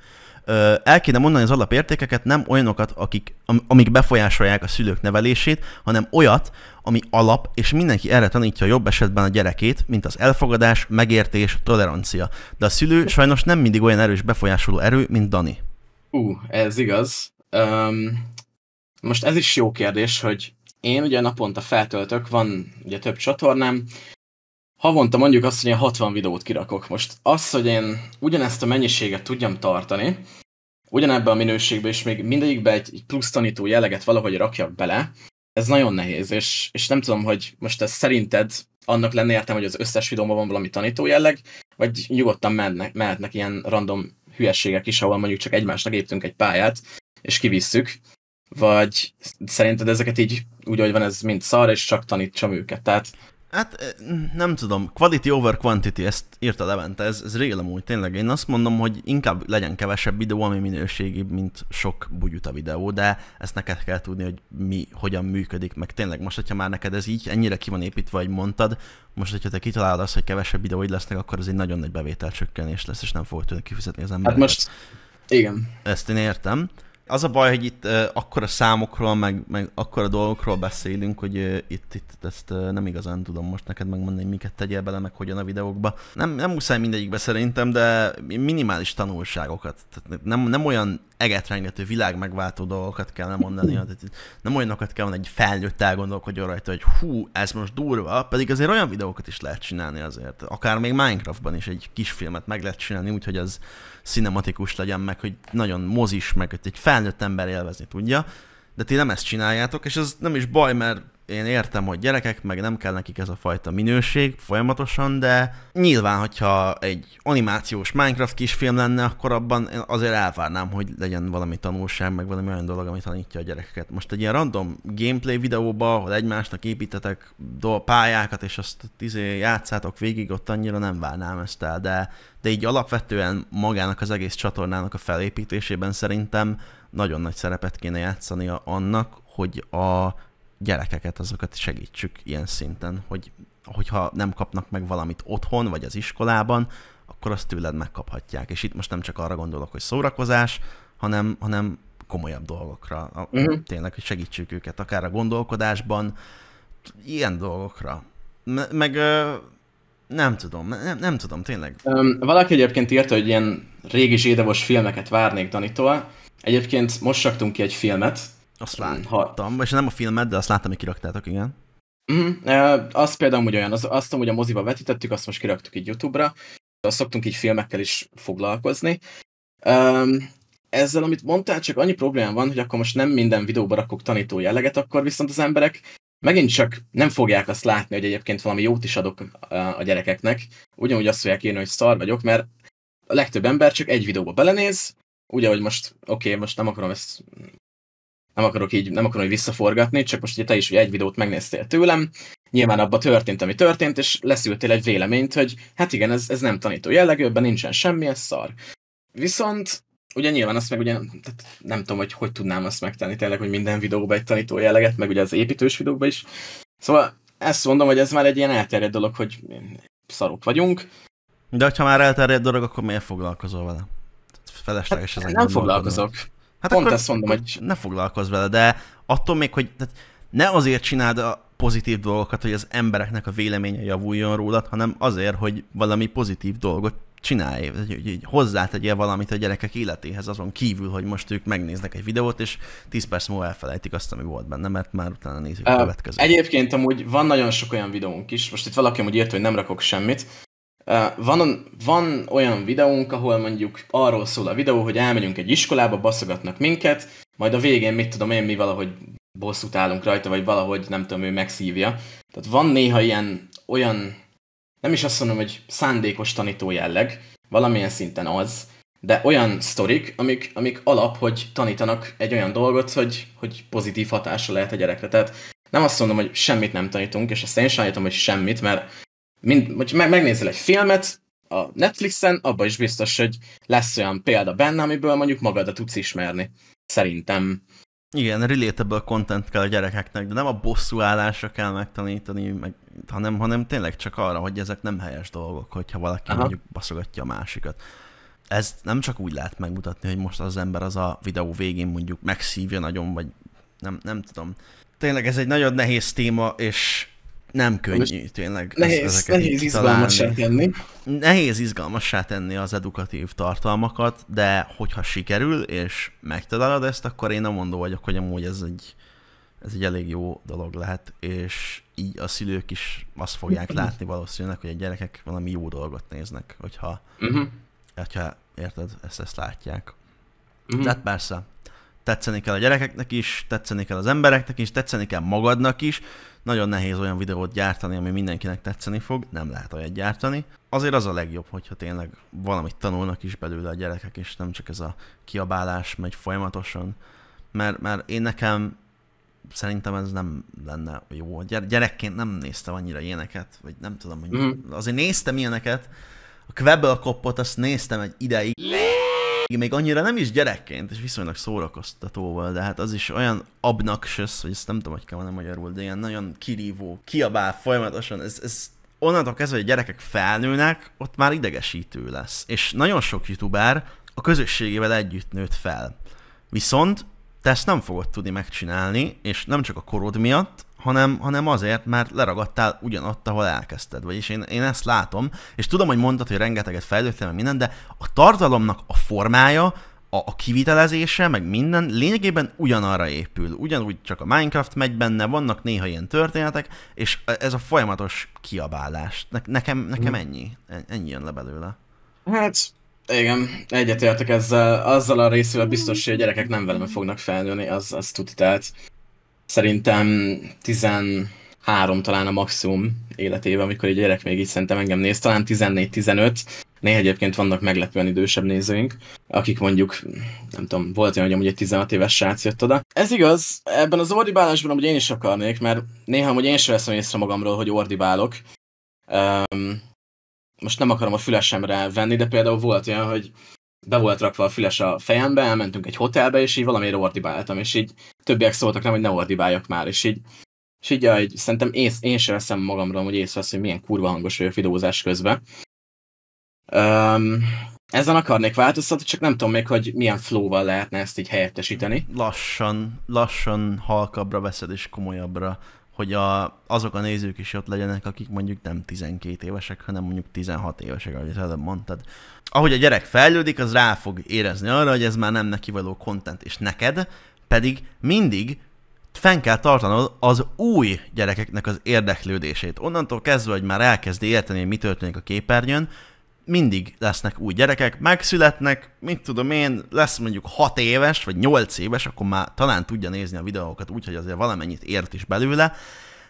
el kéne mondani az alapértékeket, nem olyanokat, akik, amik befolyásolják a szülők nevelését, hanem olyat, ami alap, és mindenki erre tanítja jobb esetben a gyerekét, mint az elfogadás, megértés, tolerancia. De a szülő sajnos nem mindig olyan erős befolyásoló erő, mint Dani. Ú, uh, ez igaz. Um, most ez is jó kérdés, hogy én ugye naponta feltöltök, van ugye több csatornám, havonta mondjuk azt, hogy én 60 videót kirakok. Most az, hogy én ugyanezt a mennyiséget tudjam tartani, ugyanebben a minőségben, és még mindegyikben egy, egy plusz tanító jelleget valahogy rakjak bele, ez nagyon nehéz, és, és nem tudom, hogy most ez szerinted annak lenne értem, hogy az összes videóban van valami tanító jelleg, vagy nyugodtan mehetnek, mehetnek ilyen random hülyeségek is, ahol mondjuk csak egymásnak éptünk egy pályát, és kivisszük, vagy szerinted ezeket így úgy, hogy van ez mind szar, és csak tanítsam őket, tehát Hát eh, nem tudom, quality over quantity, ezt írta Levente, ez, ez rélem amúgy, tényleg. Én azt mondom, hogy inkább legyen kevesebb videó, ami minőségibb, mint sok bugyuta videó, de ezt neked kell tudni, hogy mi, hogyan működik, meg tényleg most, hogyha már neked ez így ennyire ki van építve, vagy mondtad, most, hogyha te kitalálod azt, hogy kevesebb videóid lesznek, akkor ez egy nagyon nagy bevételcsökkenés lesz, és nem fogod tudni kifizetni az hát embereket. Hát most, igen. Ezt én értem. Az a baj, hogy itt uh, akkora számokról, meg, meg akkora dolgokról beszélünk, hogy uh, itt, itt ezt uh, nem igazán tudom most neked megmondani, hogy miket tegyél bele, meg hogyan a videókba. Nem, nem muszáj mindegyikbe szerintem, de minimális tanulságokat. Tehát nem, nem olyan egetrengető világ megváltó dolgokat kell mondani. Tehát nem olyanokat kell mondani, egy felnőtt elgondolkodjon rajta, hogy hú, ez most durva, pedig azért olyan videókat is lehet csinálni azért. Akár még Minecraftban is egy kis filmet meg lehet csinálni, úgyhogy az szinematikus legyen, meg hogy nagyon mozis, meg hogy egy felnőtt ember élvezni tudja. De ti nem ezt csináljátok, és ez nem is baj, mert én értem, hogy gyerekek, meg nem kell nekik ez a fajta minőség folyamatosan, de nyilván, hogyha egy animációs Minecraft kisfilm lenne, akkor abban én azért elvárnám, hogy legyen valami tanulság, meg valami olyan dolog, ami tanítja a gyerekeket. Most egy ilyen random gameplay videóba, ahol egymásnak építetek do- pályákat, és azt izé játszátok végig, ott annyira nem várnám ezt el, de, de így alapvetően magának az egész csatornának a felépítésében szerintem nagyon nagy szerepet kéne játszania annak, hogy a gyerekeket, azokat segítsük ilyen szinten, hogy hogyha nem kapnak meg valamit otthon vagy az iskolában, akkor azt tőled megkaphatják. És itt most nem csak arra gondolok, hogy szórakozás, hanem, hanem komolyabb dolgokra. Uh-huh. Tényleg, hogy segítsük őket akár a gondolkodásban, ilyen dolgokra. meg ö, nem tudom, nem, nem tudom, tényleg. Um, valaki egyébként írta, hogy ilyen régi zsédavos filmeket várnék Danitól. Egyébként most raktunk ki egy filmet, azt hmm, láttam, ha... és nem a filmet, de azt láttam, hogy kiraktátok, igen. Mm, az például hogy olyan, az, azt hogy a moziba vetítettük, azt most kiraktuk így YouTube-ra, azt szoktunk így filmekkel is foglalkozni. Um, ezzel, amit mondtál, csak annyi problémám van, hogy akkor most nem minden videóba rakok tanító jelleget, akkor viszont az emberek megint csak nem fogják azt látni, hogy egyébként valami jót is adok a gyerekeknek. Ugyanúgy azt fogják írni, hogy szar vagyok, mert a legtöbb ember csak egy videóba belenéz, ugye, hogy most, oké, okay, most nem akarom ezt nem akarok így, nem akarom így visszaforgatni, csak most ugye te is ugye egy videót megnéztél tőlem, nyilván abba történt, ami történt, és leszültél egy véleményt, hogy hát igen, ez, ez nem tanító jellegű, ebben nincsen semmi, ez szar. Viszont ugye nyilván azt meg ugye tehát nem tudom, hogy hogy tudnám azt megtenni tényleg, hogy minden videóban egy tanító jelleget, meg ugye az építős videókban is. Szóval ezt mondom, hogy ez már egy ilyen elterjedt dolog, hogy szarok vagyunk. De ha már elterjedt dolog, akkor miért foglalkozol vele? hát, Nem foglalkozok. Hát Pont akkor, ezt mondom, hogy... Ne foglalkozz vele, de attól még, hogy tehát ne azért csináld a pozitív dolgokat, hogy az embereknek a véleménye javuljon rólad, hanem azért, hogy valami pozitív dolgot csinálj, hogy, hogy hozzátegyél valamit a gyerekek életéhez azon kívül, hogy most ők megnéznek egy videót, és 10 perc múlva elfelejtik azt, ami volt benne, mert már utána nézik a következőt. Egyébként amúgy van nagyon sok olyan videónk is, most itt valaki amúgy írt, hogy nem rakok semmit, van, van olyan videónk, ahol mondjuk arról szól a videó, hogy elmegyünk egy iskolába, baszogatnak minket, majd a végén mit tudom én, mi valahogy bosszút állunk rajta, vagy valahogy nem tudom, ő megszívja. Tehát van néha ilyen olyan, nem is azt mondom, hogy szándékos tanító jelleg, valamilyen szinten az, de olyan sztorik, amik, amik alap, hogy tanítanak egy olyan dolgot, hogy, hogy pozitív hatása lehet a gyerekre. Tehát nem azt mondom, hogy semmit nem tanítunk, és azt én sajátom, hogy semmit, mert mind, hogyha megnézel egy filmet a Netflixen, abban is biztos, hogy lesz olyan példa benne, amiből mondjuk magadat tudsz ismerni. Szerintem. Igen, relatable content kell a gyerekeknek, de nem a bosszú állásra kell megtanítani, meg, hanem, hanem tényleg csak arra, hogy ezek nem helyes dolgok, hogyha valaki Aha. mondjuk baszogatja a másikat. Ez nem csak úgy lehet megmutatni, hogy most az ember az a videó végén mondjuk megszívja nagyon, vagy nem, nem tudom. Tényleg ez egy nagyon nehéz téma, és nem könnyű, Most tényleg. Nehéz, ezeket nehéz izgalmassá tenni. Nehéz izgalmassá tenni az edukatív tartalmakat, de hogyha sikerül és megtalálod ezt, akkor én nem mondó vagyok, hogy amúgy ez egy, ez egy elég jó dolog lehet, és így a szülők is azt fogják látni valószínűleg, hogy a gyerekek valami jó dolgot néznek, hogyha, uh-huh. hogyha érted, ezt, ezt látják. Uh-huh. Mhm. Tehát persze, tetszeni kell a gyerekeknek is, tetszeni kell az embereknek is, tetszeni kell magadnak is. Nagyon nehéz olyan videót gyártani, ami mindenkinek tetszeni fog, nem lehet olyat gyártani. Azért az a legjobb, hogyha tényleg valamit tanulnak is belőle a gyerekek, és nem csak ez a kiabálás megy folyamatosan. Mert, mert én nekem szerintem ez nem lenne jó. Gyerekként nem néztem annyira ilyeneket, vagy nem tudom, hogy mm. azért néztem ilyeneket, a Quebble kopot azt néztem egy ideig még annyira nem is gyerekként, és viszonylag szórakoztató volt, de hát az is olyan obnoxious, hogy ezt nem tudom, hogy kell mondani magyarul, de ilyen nagyon kirívó, kiabál folyamatosan, ez, ez onnantól kezdve, hogy a gyerekek felnőnek, ott már idegesítő lesz. És nagyon sok youtuber a közösségével együtt nőtt fel. Viszont te ezt nem fogod tudni megcsinálni, és nem csak a korod miatt, hanem, hanem azért, mert leragadtál ugyanott, ahol elkezdted. Vagyis én, én ezt látom, és tudom, hogy mondtad, hogy rengeteget fejlődtem minden, de a tartalomnak a formája, a, a kivitelezése, meg minden lényegében ugyanarra épül. Ugyanúgy csak a Minecraft megy benne, vannak néha ilyen történetek, és ez a folyamatos kiabálás. Ne, nekem, nekem mhm. ennyi. Ennyi jön le belőle. Hát, igen, egyetértek ezzel. Azzal a részével biztos, hogy a gyerekek nem velem fognak felnőni, az, az tuti, tehát szerintem 13 talán a maximum életében, amikor egy gyerek még így szerintem engem néz, talán 14-15, Néha egyébként vannak meglepően idősebb nézőink, akik mondjuk, nem tudom, volt olyan, hogy amúgy egy 16 éves srác jött oda. Ez igaz, ebben az ordibálásban amúgy én is akarnék, mert néha hogy én sem veszem észre magamról, hogy ordibálok. Um, most nem akarom a fülesemre venni, de például volt olyan, hogy be volt rakva a füles a fejembe, elmentünk egy hotelbe, és így valamiért ordibáltam, és így többiek szóltak nem, hogy ne ordibáljak már, és így és így, így szerintem én, én sem veszem magamra, hogy észrevesz, hogy milyen kurva hangos vagyok videózás közben. Um, ezen akarnék változtatni, csak nem tudom még, hogy milyen flow-val lehetne ezt így helyettesíteni. Lassan, lassan halkabbra veszed és komolyabbra hogy a, azok a nézők is ott legyenek, akik mondjuk nem 12 évesek, hanem mondjuk 16 évesek, ahogy az előbb mondtad. Ahogy a gyerek fejlődik, az rá fog érezni arra, hogy ez már nem neki való content, és neked pedig mindig fenn kell tartanod az új gyerekeknek az érdeklődését. Onnantól kezdve, hogy már elkezdi érteni, hogy mi történik a képernyőn, mindig lesznek új gyerekek, megszületnek, mit tudom én, lesz mondjuk 6 éves, vagy 8 éves, akkor már talán tudja nézni a videókat úgy, hogy azért valamennyit ért is belőle,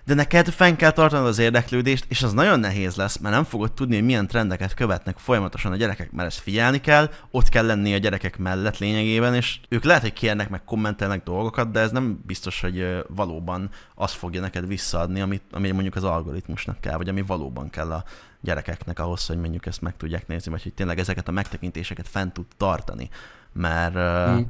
de neked fenn kell tartanod az érdeklődést, és az nagyon nehéz lesz, mert nem fogod tudni, hogy milyen trendeket követnek folyamatosan a gyerekek, mert ezt figyelni kell, ott kell lenni a gyerekek mellett lényegében, és ők lehet, hogy kérnek meg kommentelnek dolgokat, de ez nem biztos, hogy valóban azt fogja neked visszaadni, amit, ami mondjuk az algoritmusnak kell, vagy ami valóban kell a gyerekeknek ahhoz, hogy mondjuk ezt meg tudják nézni, vagy hogy tényleg ezeket a megtekintéseket fent tud tartani, mert mm.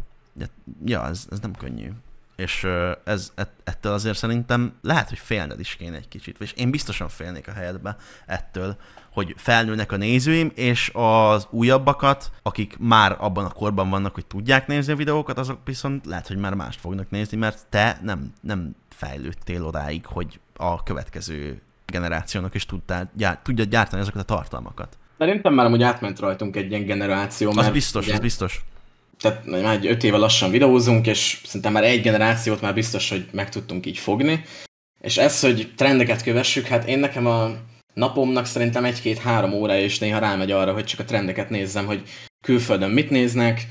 ja, ez, ez nem könnyű és ez, ettől azért szerintem lehet, hogy félned is kéne egy kicsit, és én biztosan félnék a helyedbe ettől, hogy felnőnek a nézőim, és az újabbakat, akik már abban a korban vannak, hogy tudják nézni a videókat, azok viszont lehet, hogy már mást fognak nézni, mert te nem, nem fejlődtél odáig, hogy a következő generációnak is tudtál, gyár, tudja gyártani ezeket a tartalmakat. Szerintem már amúgy átment rajtunk egy ilyen generáció. Az biztos, ugye, az biztos tehát már egy öt éve lassan videózunk, és szerintem már egy generációt már biztos, hogy meg tudtunk így fogni. És ez, hogy trendeket kövessük, hát én nekem a napomnak szerintem egy-két-három óra, és néha rámegy arra, hogy csak a trendeket nézzem, hogy külföldön mit néznek,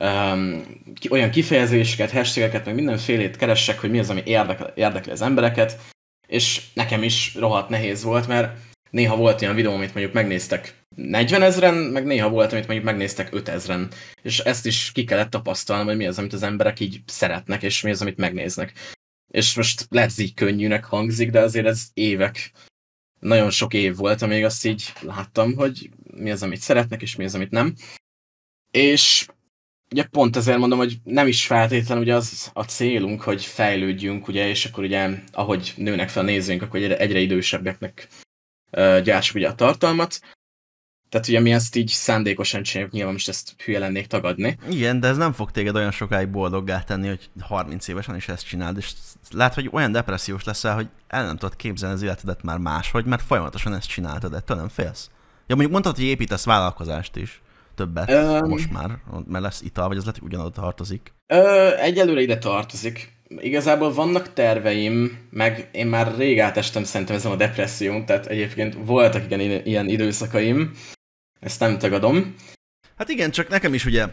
um, olyan kifejezéseket, hashtageket, meg mindenfélét keressek, hogy mi az, ami érdekel, érdekli az embereket, és nekem is rohadt nehéz volt, mert néha volt olyan videó, amit mondjuk megnéztek 40 ezeren, meg néha volt, amit mondjuk megnéztek 5 ezeren. És ezt is ki kellett tapasztalnom, hogy mi az, amit az emberek így szeretnek, és mi az, amit megnéznek. És most lehet, hogy könnyűnek hangzik, de azért ez évek, nagyon sok év volt, amíg azt így láttam, hogy mi az, amit szeretnek, és mi az, amit nem. És ugye pont ezért mondom, hogy nem is feltétlenül ugye az a célunk, hogy fejlődjünk, ugye, és akkor ugye ahogy nőnek fel nézőink, akkor egyre, egyre idősebbeknek uh, gyártsuk ugye a tartalmat, tehát ugye mi ezt így szándékosan csináljuk, nyilván most ezt hülye lennék tagadni. Igen, de ez nem fog téged olyan sokáig boldoggá tenni, hogy 30 évesen is ezt csináld, és lehet, hogy olyan depressziós leszel, hogy el nem tudod képzelni az életedet már máshogy, mert folyamatosan ezt csináltad, ettől nem félsz. Ja, mondjuk mondtad, hogy építesz vállalkozást is többet um, most már, mert lesz ital, vagy az lehet, hogy ugyanoda tartozik. Ö, egyelőre ide tartozik. Igazából vannak terveim, meg én már rég átestem szerintem ezen a depresszión, tehát egyébként voltak igen, ilyen időszakaim, ezt nem tagadom. Hát igen, csak nekem is ugye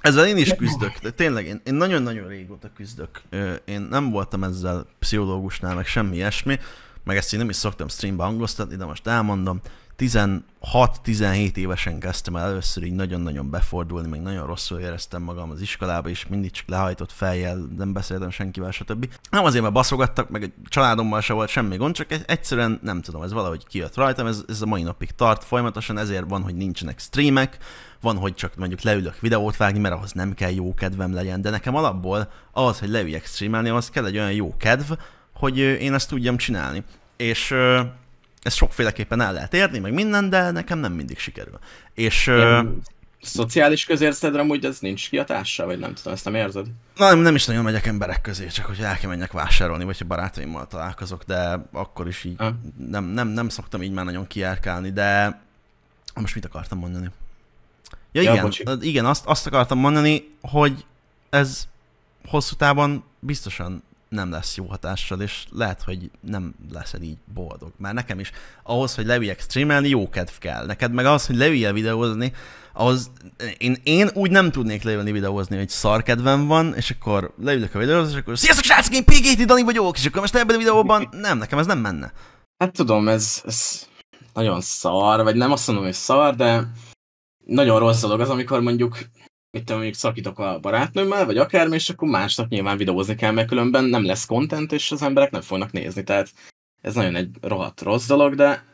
ezzel én is küzdök, de tényleg én, én nagyon-nagyon régóta küzdök. Én nem voltam ezzel pszichológusnál, meg semmi ilyesmi, meg ezt én nem is szoktam streambe hangoztatni, de most elmondom. 16-17 évesen kezdtem el először így nagyon-nagyon befordulni, még nagyon rosszul éreztem magam az iskolába, és mindig csak lehajtott fejjel, nem beszéltem senkivel, stb. Nem azért, mert baszogattak, meg egy családommal se volt semmi gond, csak egyszerűen nem tudom, ez valahogy kijött rajtam, ez, ez a mai napig tart folyamatosan, ezért van, hogy nincsenek streamek, van, hogy csak mondjuk leülök videót vágni, mert ahhoz nem kell jó kedvem legyen, de nekem alapból az, hogy leüljek streamelni, ahhoz kell egy olyan jó kedv, hogy én ezt tudjam csinálni. És ezt sokféleképpen el lehet érni, meg minden, de nekem nem mindig sikerül. És... Ö, szociális közérzedre amúgy ez nincs kiatása, vagy nem tudom, ezt nem érzed? Na, nem, nem is nagyon megyek emberek közé, csak hogy el kell menjek vásárolni, vagy ha barátaimmal találkozok, de akkor is így nem, nem, nem szoktam így már nagyon kiárkálni, de most mit akartam mondani? Ja, ja igen, bocsi. igen azt, azt akartam mondani, hogy ez hosszú távon biztosan nem lesz jó hatással, és lehet, hogy nem leszel így boldog. Mert nekem is ahhoz, hogy leüljek streamelni, jó kedv kell. Neked meg az, hogy leüljél videózni, ahhoz én, én úgy nem tudnék leülni videózni, hogy szar kedvem van, és akkor leülök a videózni, és akkor sziasztok srácok, én PGT Dani vagyok, és akkor most ebben a videóban [LAUGHS] nem, nekem ez nem menne. Hát tudom, ez, ez nagyon szar, vagy nem azt mondom, hogy szar, de nagyon rossz dolog az, amikor mondjuk mit tudom, mondjuk szakítok a barátnőmmel, vagy akármi, és akkor másnak nyilván videózni kell, mert különben nem lesz kontent, és az emberek nem fognak nézni. Tehát ez nagyon egy rohadt rossz dolog, de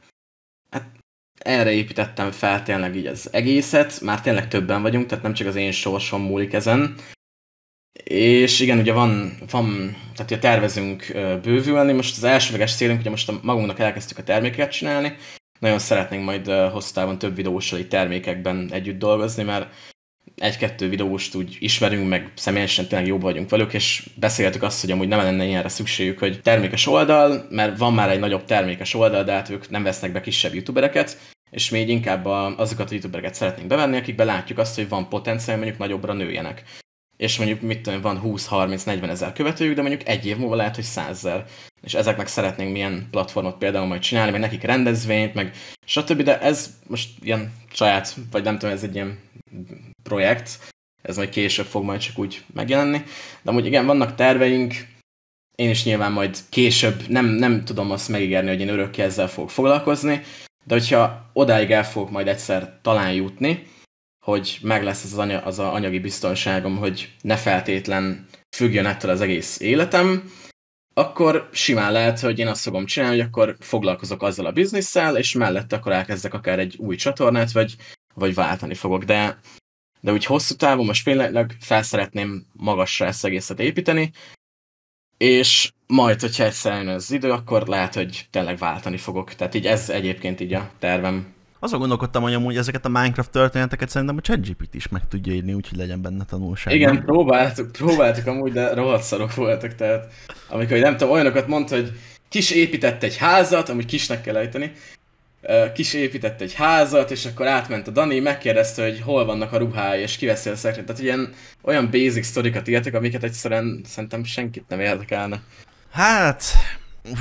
hát erre építettem fel tényleg így az egészet, már tényleg többen vagyunk, tehát nem csak az én sorsom múlik ezen. És igen, ugye van, van tehát ugye tervezünk bővülni, most az elsőleges célunk, ugye most magunknak elkezdtük a termékeket csinálni, nagyon szeretnénk majd távon több videósai termékekben együtt dolgozni, mert egy-kettő videóst úgy ismerünk, meg személyesen tényleg jobb vagyunk velük, és beszéltük azt, hogy amúgy nem lenne ilyenre szükségük, hogy termékes oldal, mert van már egy nagyobb termékes oldal, de hát ők nem vesznek be kisebb youtubereket, és még inkább azokat a youtubereket szeretnénk bevenni, akikbe látjuk azt, hogy van potenciál, mondjuk nagyobbra nőjenek. És mondjuk mit tudom, van 20-30-40 ezer követőjük, de mondjuk egy év múlva lehet, hogy 100 ezer. És ezeknek szeretnénk milyen platformot például majd csinálni, meg nekik rendezvényt, meg stb. De ez most ilyen saját, vagy nem tudom, ez egy ilyen projekt, ez majd később fog majd csak úgy megjelenni. De amúgy igen, vannak terveink, én is nyilván majd később nem, nem tudom azt megígérni, hogy én örökké ezzel fogok foglalkozni, de hogyha odáig el fogok majd egyszer talán jutni, hogy meg lesz az, anya, az a anyagi biztonságom, hogy ne feltétlen függjön ettől az egész életem, akkor simán lehet, hogy én azt fogom csinálni, hogy akkor foglalkozok azzal a bizniszsel, és mellett akkor elkezdek akár egy új csatornát, vagy, vagy váltani fogok. De de úgy hosszú távon most tényleg fel szeretném magasra ezt egészet építeni, és majd, hogyha jön az idő, akkor lehet, hogy tényleg váltani fogok. Tehát így ez egyébként így a tervem. Azon gondolkodtam, hogy amúgy ezeket a Minecraft történeteket szerintem a ChatGPT is meg tudja írni, úgyhogy legyen benne tanulság. Igen, próbáltuk, próbáltuk amúgy, de rohadt szarok voltak, tehát amikor nem tudom, olyanokat mondta, hogy kis épített egy házat, amúgy kisnek kell ejteni, kis épített egy házat, és akkor átment a Dani, megkérdezte, hogy hol vannak a ruhái, és kiveszi a szekrényt. Tehát ilyen olyan basic sztorikat írtak, amiket egyszerűen szerintem senkit nem érdekelne. Hát,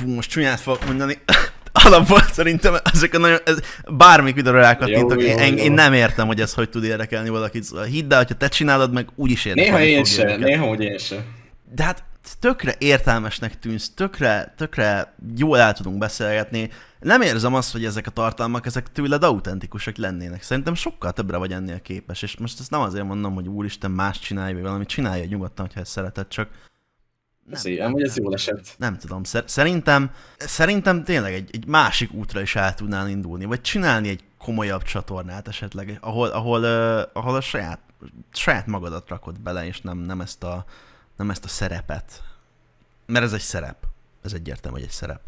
hú, most csúnyát fogok mondani. [COUGHS] Alapból szerintem ezek a nagyon, ez, bármik videóra rákattintok, én, én, én, nem értem, hogy ez hogy tud érdekelni valakit. Szóval hidd el, hogyha te csinálod, meg úgyis érdekelni Néha én sem, néha úgy én sem. De hát tökre értelmesnek tűnsz, tökre, tökre jól el tudunk beszélgetni. Nem érzem azt, hogy ezek a tartalmak, ezek tőled autentikusak lennének. Szerintem sokkal többre vagy ennél képes, és most ezt nem azért mondom, hogy úristen, más csinálj, vagy valami csinálja nyugodtan, hogyha ezt szereted, csak nem, Szépen, hogy ez jól esett. Nem tudom, szerintem, szerintem tényleg egy, egy másik útra is el tudnál indulni, vagy csinálni egy komolyabb csatornát esetleg, ahol, ahol, ahol a saját, saját magadat rakod bele, és nem, nem ezt a, nem ezt a szerepet. Mert ez egy szerep. Ez egyértelmű, hogy egy szerep.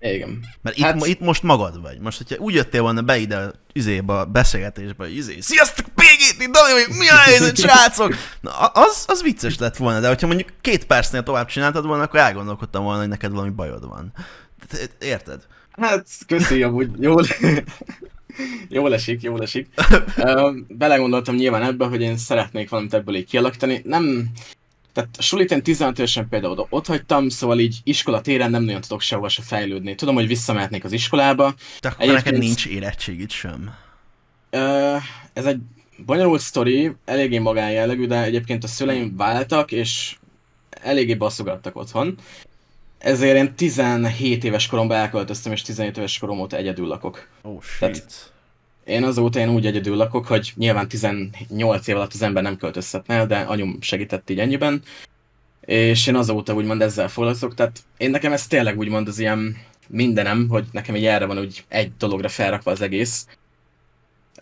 Igen. Mert hát... itt, itt most magad vagy. Most, hogyha úgy jöttél volna be ide üzébe, a beszélgetésbe, hogy izé, sziasztok, Pégét, itt Dani vagyok, mi a helyzet, [LAUGHS] srácok? Na, az, az vicces lett volna, de hogyha mondjuk két percnél tovább csináltad volna, akkor elgondolkodtam volna, hogy neked valami bajod van. Érted? Hát, köszi, amúgy jól. [LAUGHS] jól esik, jól esik. [LAUGHS] Belegondoltam nyilván ebbe, hogy én szeretnék valamit ebből így kialakítani. Nem, tehát a sulit én 15 évesen például ott hagytam, szóval így iskola téren nem nagyon tudok sehova se fejlődni. Tudom, hogy visszamehetnék az iskolába. De akkor Egyébként... neked nincs érettségid sem. Ez egy bonyolult sztori, eléggé magánjellegű, de egyébként a szüleim váltak, és eléggé baszogattak otthon. Ezért én 17 éves koromban elköltöztem, és 17 éves korom óta egyedül lakok. Oh, shit. Tehát én azóta én úgy egyedül lakok, hogy nyilván 18 év alatt az ember nem költözhetne de anyum segített így ennyiben, és én azóta úgymond ezzel foglalkozok, tehát én nekem ez tényleg úgymond az ilyen mindenem, hogy nekem egy erre van úgy egy dologra felrakva az egész.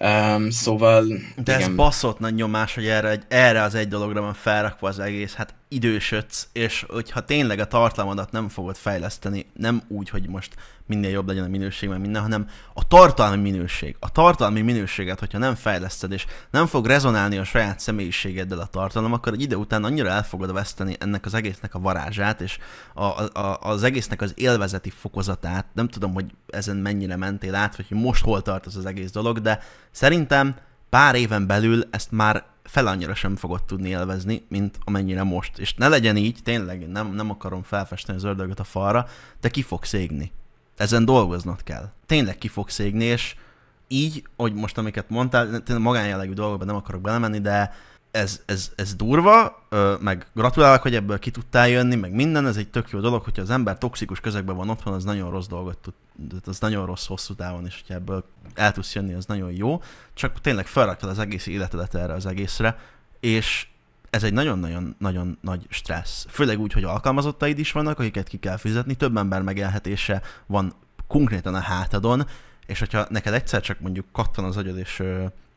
Um, szóval... De igen. ez baszott nagy nyomás, hogy erre, erre az egy dologra van felrakva az egész. Hát idősödsz, és hogyha tényleg a tartalmadat nem fogod fejleszteni, nem úgy, hogy most minél jobb legyen a minőség, mert minden, hanem a tartalmi minőség. A tartalmi minőséget, hogyha nem fejleszted, és nem fog rezonálni a saját személyiségeddel a tartalom, akkor egy ide után annyira el fogod veszteni ennek az egésznek a varázsát, és a, a, az egésznek az élvezeti fokozatát. Nem tudom, hogy ezen mennyire mentél át, vagy hogy most hol tart az, az egész dolog, de szerintem pár éven belül ezt már fel annyira sem fogod tudni élvezni, mint amennyire most. És ne legyen így, tényleg, nem, nem akarom felfesteni az ördögöt a falra, de ki fogsz égni ezen dolgoznod kell. Tényleg ki fogsz égni, és így, hogy most amiket mondtál, tényleg magánjellegű dolgokban nem akarok belemenni, de ez, ez, ez durva, meg gratulálok, hogy ebből ki tudtál jönni, meg minden, ez egy tök jó dolog, hogyha az ember toxikus közegben van otthon, az nagyon rossz dolgot tud, az nagyon rossz hosszú távon, és hogyha ebből el tudsz jönni, az nagyon jó, csak tényleg felraktad az egész életedet erre az egészre, és ez egy nagyon-nagyon-nagyon nagy stressz. Főleg úgy, hogy alkalmazottaid is vannak, akiket ki kell fizetni, több ember megélhetése van konkrétan a hátadon, és hogyha neked egyszer csak mondjuk kattan az agyad, és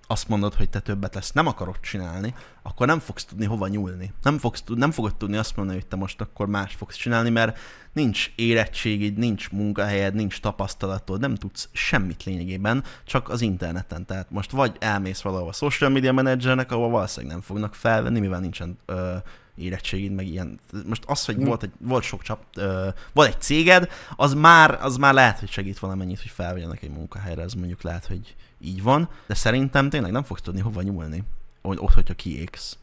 azt mondod, hogy te többet ezt nem akarod csinálni, akkor nem fogsz tudni hova nyúlni. Nem, fogsz, nem fogod tudni azt mondani, hogy te most akkor más fogsz csinálni, mert nincs érettségid, nincs munkahelyed, nincs tapasztalatod, nem tudsz semmit lényegében, csak az interneten. Tehát most vagy elmész valahol a social media managernek, ahol valószínűleg nem fognak felvenni, mivel nincsen ö, érettségid, meg ilyen. Most az, hogy hm. volt, egy, volt sok csap, ö, volt egy céged, az már, az már lehet, hogy segít valamennyit, hogy felvegyenek egy munkahelyre, ez mondjuk lehet, hogy így van, de szerintem tényleg nem fogsz tudni hova nyúlni, hogy ott, hogyha kiégsz.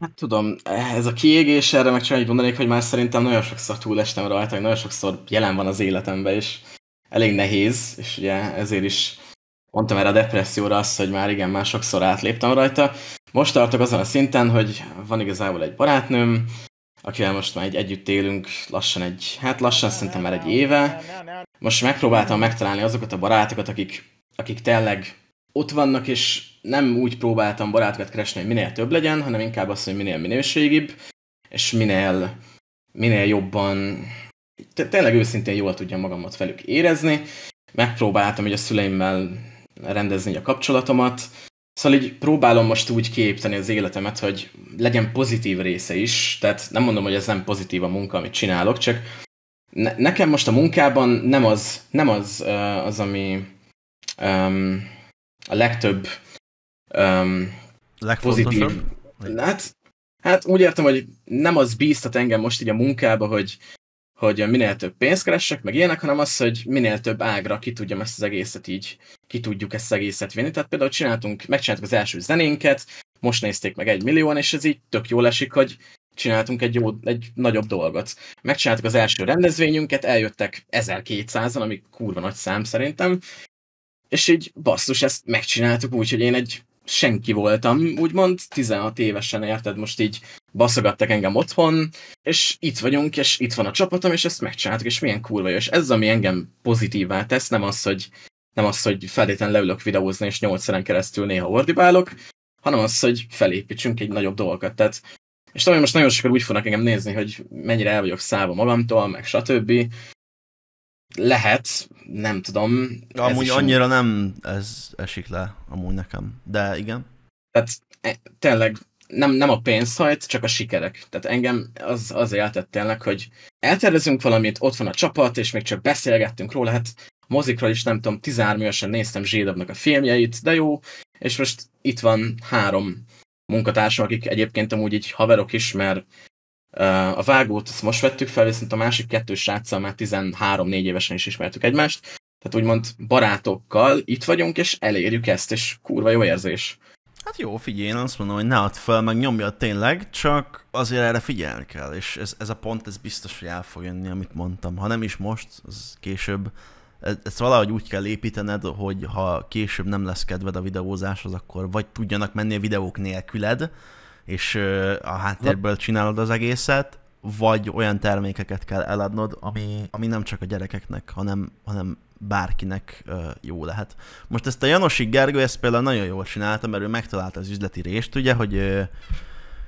Hát tudom, ez a kiégés, erre meg csak egy mondanék, hogy már szerintem nagyon sokszor túlestem rajta, nagyon sokszor jelen van az életemben, és elég nehéz, és ugye ezért is mondtam erre a depresszióra azt, hogy már igen, már sokszor átléptem rajta. Most tartok azon a szinten, hogy van igazából egy barátnőm, akivel most már egy együtt élünk lassan egy, hát lassan szerintem már egy éve. Most megpróbáltam megtalálni azokat a barátokat, akik akik tényleg ott vannak, és nem úgy próbáltam barátokat keresni, hogy minél több legyen, hanem inkább azt, hogy minél minőségibb, és minél, minél jobban, tényleg őszintén jól tudjam magamat velük érezni. Megpróbáltam hogy a szüleimmel rendezni a kapcsolatomat, Szóval így próbálom most úgy kiépíteni az életemet, hogy legyen pozitív része is, tehát nem mondom, hogy ez nem pozitív a munka, amit csinálok, csak ne, nekem most a munkában nem az, nem az, az ami, um, a legtöbb um, pozitív... Hát, hát úgy értem, hogy nem az bíztat engem most így a munkába, hogy, hogy minél több pénzt keressek, meg ilyenek, hanem az, hogy minél több ágra ki tudjam ezt az egészet így, ki tudjuk ezt az egészet vinni. Tehát például csináltunk, megcsináltuk az első zenénket, most nézték meg egy millióan, és ez így tök jól esik, hogy csináltunk egy, jó, egy nagyobb dolgot. Megcsináltuk az első rendezvényünket, eljöttek 1200-an, ami kurva nagy szám szerintem, és így basszus, ezt megcsináltuk úgy, hogy én egy senki voltam, úgymond 16 évesen, érted, most így baszogattak engem otthon, és itt vagyunk, és itt van a csapatom, és ezt megcsináltuk, és milyen kurva cool és ez, ami engem pozitívá tesz, nem az, hogy nem az, hogy feltétlen leülök videózni, és nyolcszeren keresztül néha ordibálok, hanem az, hogy felépítsünk egy nagyobb dolgot. Tehát, és tudom, hogy most nagyon sokan úgy fognak engem nézni, hogy mennyire el vagyok száva magamtól, meg stb. Lehet, nem tudom. Amúgy ez annyira nem ez esik le, amúgy nekem, de igen. Tehát e, tényleg nem, nem a pénz hajt, csak a sikerek. Tehát engem az, az éltett tényleg, hogy eltervezünk valamit, ott van a csapat, és még csak beszélgettünk róla, hát mozikról is nem tudom, 13 néztem Zsédobnak a filmjeit, de jó, és most itt van három munkatársam, akik egyébként amúgy így haverok is, mert a vágót ezt most vettük fel, viszont a másik kettő sráccal már 13-4 évesen is ismertük egymást. Tehát úgymond barátokkal itt vagyunk, és elérjük ezt, és kurva jó érzés. Hát jó, figyelj, én azt mondom, hogy ne add fel, meg nyomja tényleg, csak azért erre figyelni kell, és ez, ez a pont, ez biztos, hogy el fog jönni, amit mondtam. Ha nem is most, az később. E-, ezt valahogy úgy kell építened, hogy ha később nem lesz kedved a videózáshoz, akkor vagy tudjanak menni a videók nélküled, és a háttérből csinálod az egészet, vagy olyan termékeket kell eladnod, ami, ami nem csak a gyerekeknek, hanem, hanem bárkinek jó lehet. Most ezt a Janosi Gergő ezt például nagyon jól csinálta, mert ő megtalálta az üzleti részt, ugye, hogy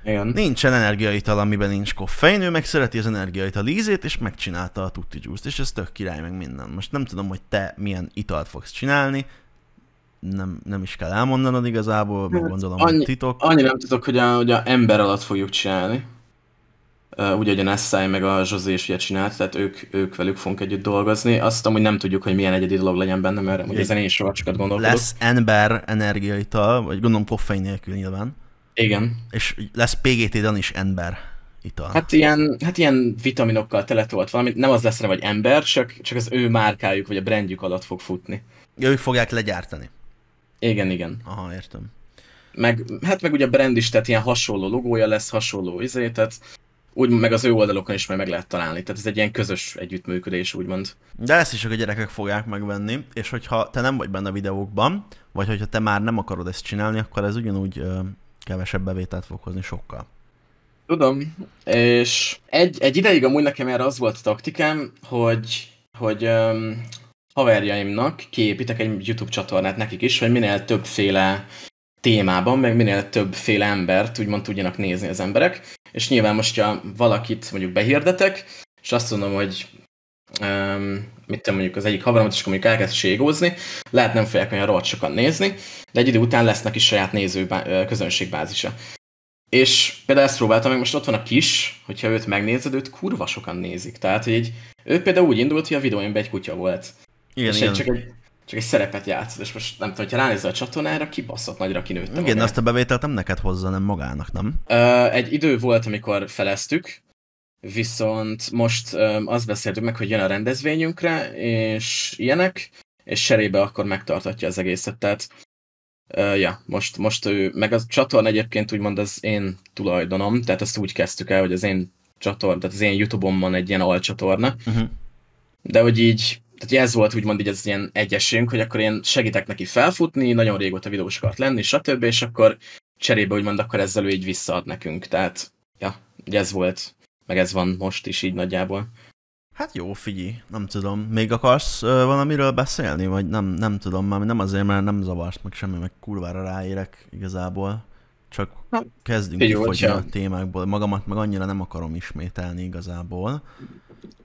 igen. Nincsen energiaital, amiben nincs koffein, ő meg szereti az energiaital ízét, és megcsinálta a Tutti Juice-t, és ez tök király, meg minden. Most nem tudom, hogy te milyen italt fogsz csinálni, nem, nem is kell elmondanod igazából, meg hát gondolom, annyi, hogy titok. Annyi nem titok, hogy a, hogy a ember alatt fogjuk csinálni. Uh, ugye, hogy a Nessai meg a Zsozé is ugye csinált, tehát ők, ők velük fogunk együtt dolgozni. Azt hogy nem tudjuk, hogy milyen egyedi dolog legyen benne, mert ugye ezen én is csak gondolkodok. Lesz ember energiaital, vagy gondolom koffein nélkül nyilván. Igen. És lesz PGT-dan is ember ital. Hát ilyen, hát ilyen vitaminokkal teletolt valami, nem az lesz, hogy ember, csak, csak az ő márkájuk, vagy a brandjük alatt fog futni. Ja, ők fogják legyártani. Igen, igen. Aha, értem. Meg, hát meg ugye a brand is, tehát ilyen hasonló logója lesz, hasonló izé, tehát úgy meg az ő oldalokon is majd meg lehet találni. Tehát ez egy ilyen közös együttműködés, úgymond. De ezt is csak a gyerekek fogják megvenni, és hogyha te nem vagy benne a videókban, vagy hogyha te már nem akarod ezt csinálni, akkor ez ugyanúgy ö, kevesebb bevételt fog hozni sokkal. Tudom, és egy, egy ideig amúgy nekem erre az volt a taktikám, hogy, hogy haverjaimnak kiépítek egy YouTube csatornát nekik is, hogy minél többféle témában, meg minél többféle embert úgymond tudjanak nézni az emberek. És nyilván most, ha valakit mondjuk behirdetek, és azt mondom, hogy um, mit te mondjuk az egyik haveromat, és akkor mondjuk elkezd ségózni, lehet nem fogják olyan rohadt sokan nézni, de egy idő után lesz neki saját néző közönségbázisa. És például ezt próbáltam, meg most ott van a kis, hogyha őt megnézed, őt kurva sokan nézik. Tehát, hogy így, ő például úgy indult, hogy a videóimban egy kutya volt. Igen, és igen. csak egy csak egy szerepet játszott, és most nem tudom, hogyha ránézel a csatornára, kibaszott nagyra kinőttem. Igen, azt a bevételt nem neked hozza, nem magának, nem? Ö, egy idő volt, amikor feleztük, viszont most ö, azt beszéltük meg, hogy jön a rendezvényünkre, és ilyenek, és serébe akkor megtartatja az egészet, tehát ö, ja, most, most ő, meg a csatorna egyébként úgymond az én tulajdonom, tehát ezt úgy kezdtük el, hogy az én csatorna, tehát az én youtube van egy ilyen alcsatorna, uh-huh. de hogy így tehát ez volt úgymond így az ilyen egyesünk, hogy akkor én segítek neki felfutni, nagyon régóta videós akart lenni, stb. És akkor cserébe úgymond akkor ezzel ő így visszaad nekünk. Tehát, ja, ugye ez volt, meg ez van most is így nagyjából. Hát jó, figyelj, nem tudom. Még akarsz ö, valamiről beszélni, vagy nem, nem tudom, már nem azért, mert nem zavarsz meg semmi, meg kurvára ráérek igazából. Csak kezdünk kifogyni a témákból. Magamat meg annyira nem akarom ismételni igazából.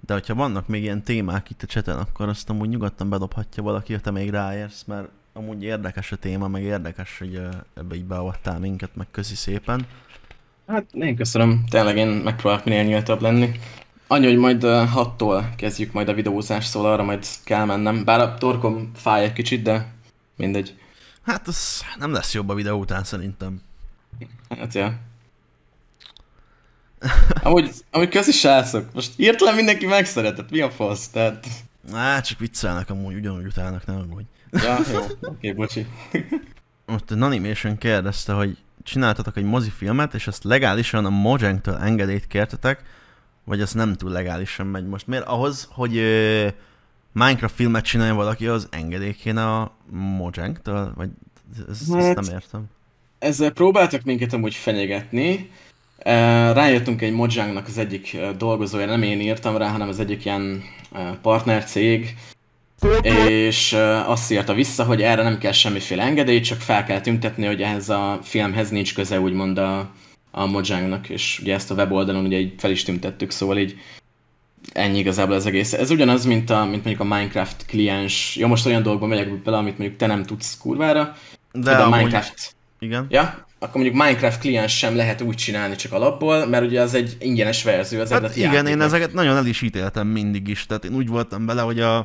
De hogyha vannak még ilyen témák itt a cseten, akkor azt amúgy nyugodtan bedobhatja valaki, ha te még ráérsz, mert amúgy érdekes a téma, meg érdekes, hogy ebbe így beavattál minket, meg köszi szépen. Hát én köszönöm, tényleg én megpróbálok minél nyíltabb lenni. Annyi, hogy majd 6-tól kezdjük majd a videózás, szóval arra majd kell mennem. Bár a torkom fáj egy kicsit, de mindegy. Hát az nem lesz jobb a videó után szerintem. Hát ja. Amúgy, amúgy közi srácok, most hirtelen mindenki megszeretett, mi a fasz, tehát... Á, hát, csak viccelnek amúgy, ugyanúgy utálnak, nem aggódj. Ja, jó, oké, okay, bocsi. Most a Nanimation kérdezte, hogy csináltatok egy mozifilmet, és azt legálisan a Mojang-től engedélyt kértetek, vagy az nem túl legálisan megy most. Miért? Ahhoz, hogy Minecraft filmet csináljon valaki, az engedély kéne a Mojang-től, vagy ezt, ezt nem hát, értem. Ezzel próbáltak minket amúgy fenyegetni, Rájöttünk egy Mojangnak az egyik dolgozója, nem én írtam rá, hanem az egyik ilyen partnercég, és azt írta vissza, hogy erre nem kell semmiféle engedély, csak fel kell tüntetni, hogy ehhez a filmhez nincs köze úgymond a, a Mojangnak, és ugye ezt a weboldalon ugye így fel is tüntettük, szóval így ennyi igazából az egész. Ez ugyanaz, mint, a, mint mondjuk a Minecraft kliens. Jó, most olyan dolgokban megyek bele, amit mondjuk te nem tudsz kurvára. De, de a Minecraft... Igen. Ja? akkor mondjuk Minecraft kliens sem lehet úgy csinálni csak alapból, mert ugye az egy ingyenes verzió az hát Igen, játéknak. én ezeket nagyon el is ítéltem mindig is, tehát én úgy voltam bele, hogy a,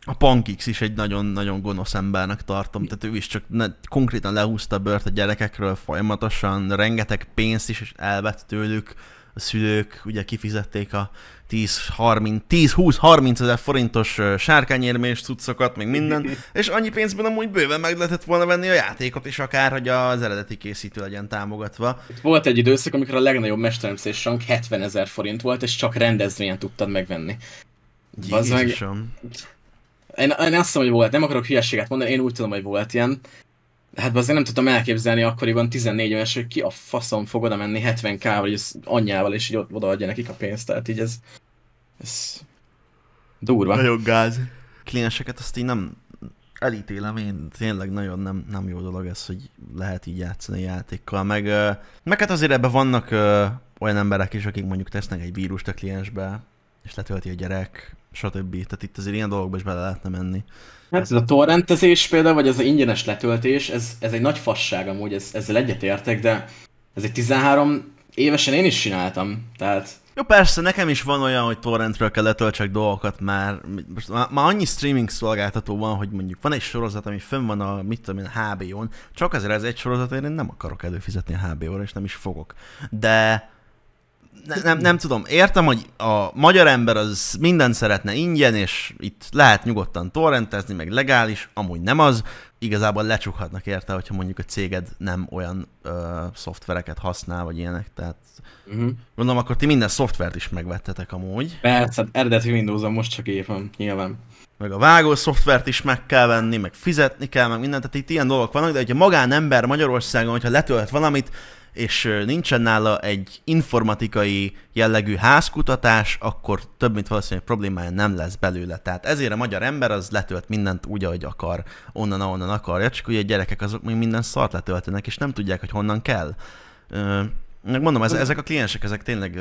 a Pankix is egy nagyon-nagyon gonosz embernek tartom, tehát ő is csak ne, konkrétan lehúzta bört a gyerekekről folyamatosan, rengeteg pénzt is elvett tőlük, a szülők ugye kifizették a 10-20-30 ezer forintos sárkányérmés cuccokat, meg minden, [LAUGHS] és annyi pénzben amúgy bőven meg lehetett volna venni a játékot, és akár, hogy az eredeti készítő legyen támogatva. Itt volt egy időszak, amikor a legnagyobb mesteremszésrank 70 ezer forint volt, és csak rendezvényen tudtad megvenni. Jézusom. Meg... Én, én azt hiszem, hogy volt, nem akarok hülyeséget mondani, én úgy tudom, hogy volt ilyen, hát azért nem tudtam elképzelni akkoriban 14 éves, hogy ki a faszom fog oda menni 70k, vagy az anyjával, és így odaadja nekik a pénzt, tehát így ez, ez durva. Nagyon gáz. Klienseket azt így nem elítélem én, tényleg nagyon nem, nem jó dolog ez, hogy lehet így játszani a játékkal, meg, meg hát azért ebben vannak olyan emberek is, akik mondjuk tesznek egy vírust a kliensbe, és letölti a gyerek, stb. Tehát itt azért ilyen dolgokba is bele lehetne menni. Hát ez a torrentezés például, vagy ez az ingyenes letöltés, ez, ez egy nagy fasság amúgy, ez, ezzel egyetértek, de ez egy 13 évesen én is csináltam, tehát... Jó, persze, nekem is van olyan, hogy torrentről kell letöltsek dolgokat már. Most már, már annyi streaming szolgáltató van, hogy mondjuk van egy sorozat, ami fönn van a, mit tudom én, HBO-n, csak azért ez egy sorozat, én nem akarok előfizetni a HBO-ra, és nem is fogok. De ne, nem, nem tudom, értem, hogy a magyar ember az mindent szeretne ingyen, és itt lehet nyugodtan torrentezni, meg legális, amúgy nem az. Igazából lecsukhatnak érte, hogyha mondjuk a céged nem olyan ö, szoftvereket használ, vagy ilyenek, tehát uh-huh. gondolom, akkor ti minden szoftvert is megvettetek amúgy. Persze, hát eredeti windows most csak éppen, nyilván. Meg a vágó szoftvert is meg kell venni, meg fizetni kell, meg mindent, tehát itt ilyen dolgok vannak, de hogyha magánember Magyarországon, hogyha letölt valamit, és nincsen nála egy informatikai jellegű házkutatás, akkor több mint valószínűleg problémája nem lesz belőle. Tehát ezért a magyar ember az letölt mindent úgy, ahogy akar, onnan, ahonnan akarja, csak ugye a gyerekek azok még minden szart letöltenek, és nem tudják, hogy honnan kell. Meg megmondom, ez, ezek a kliensek, ezek tényleg,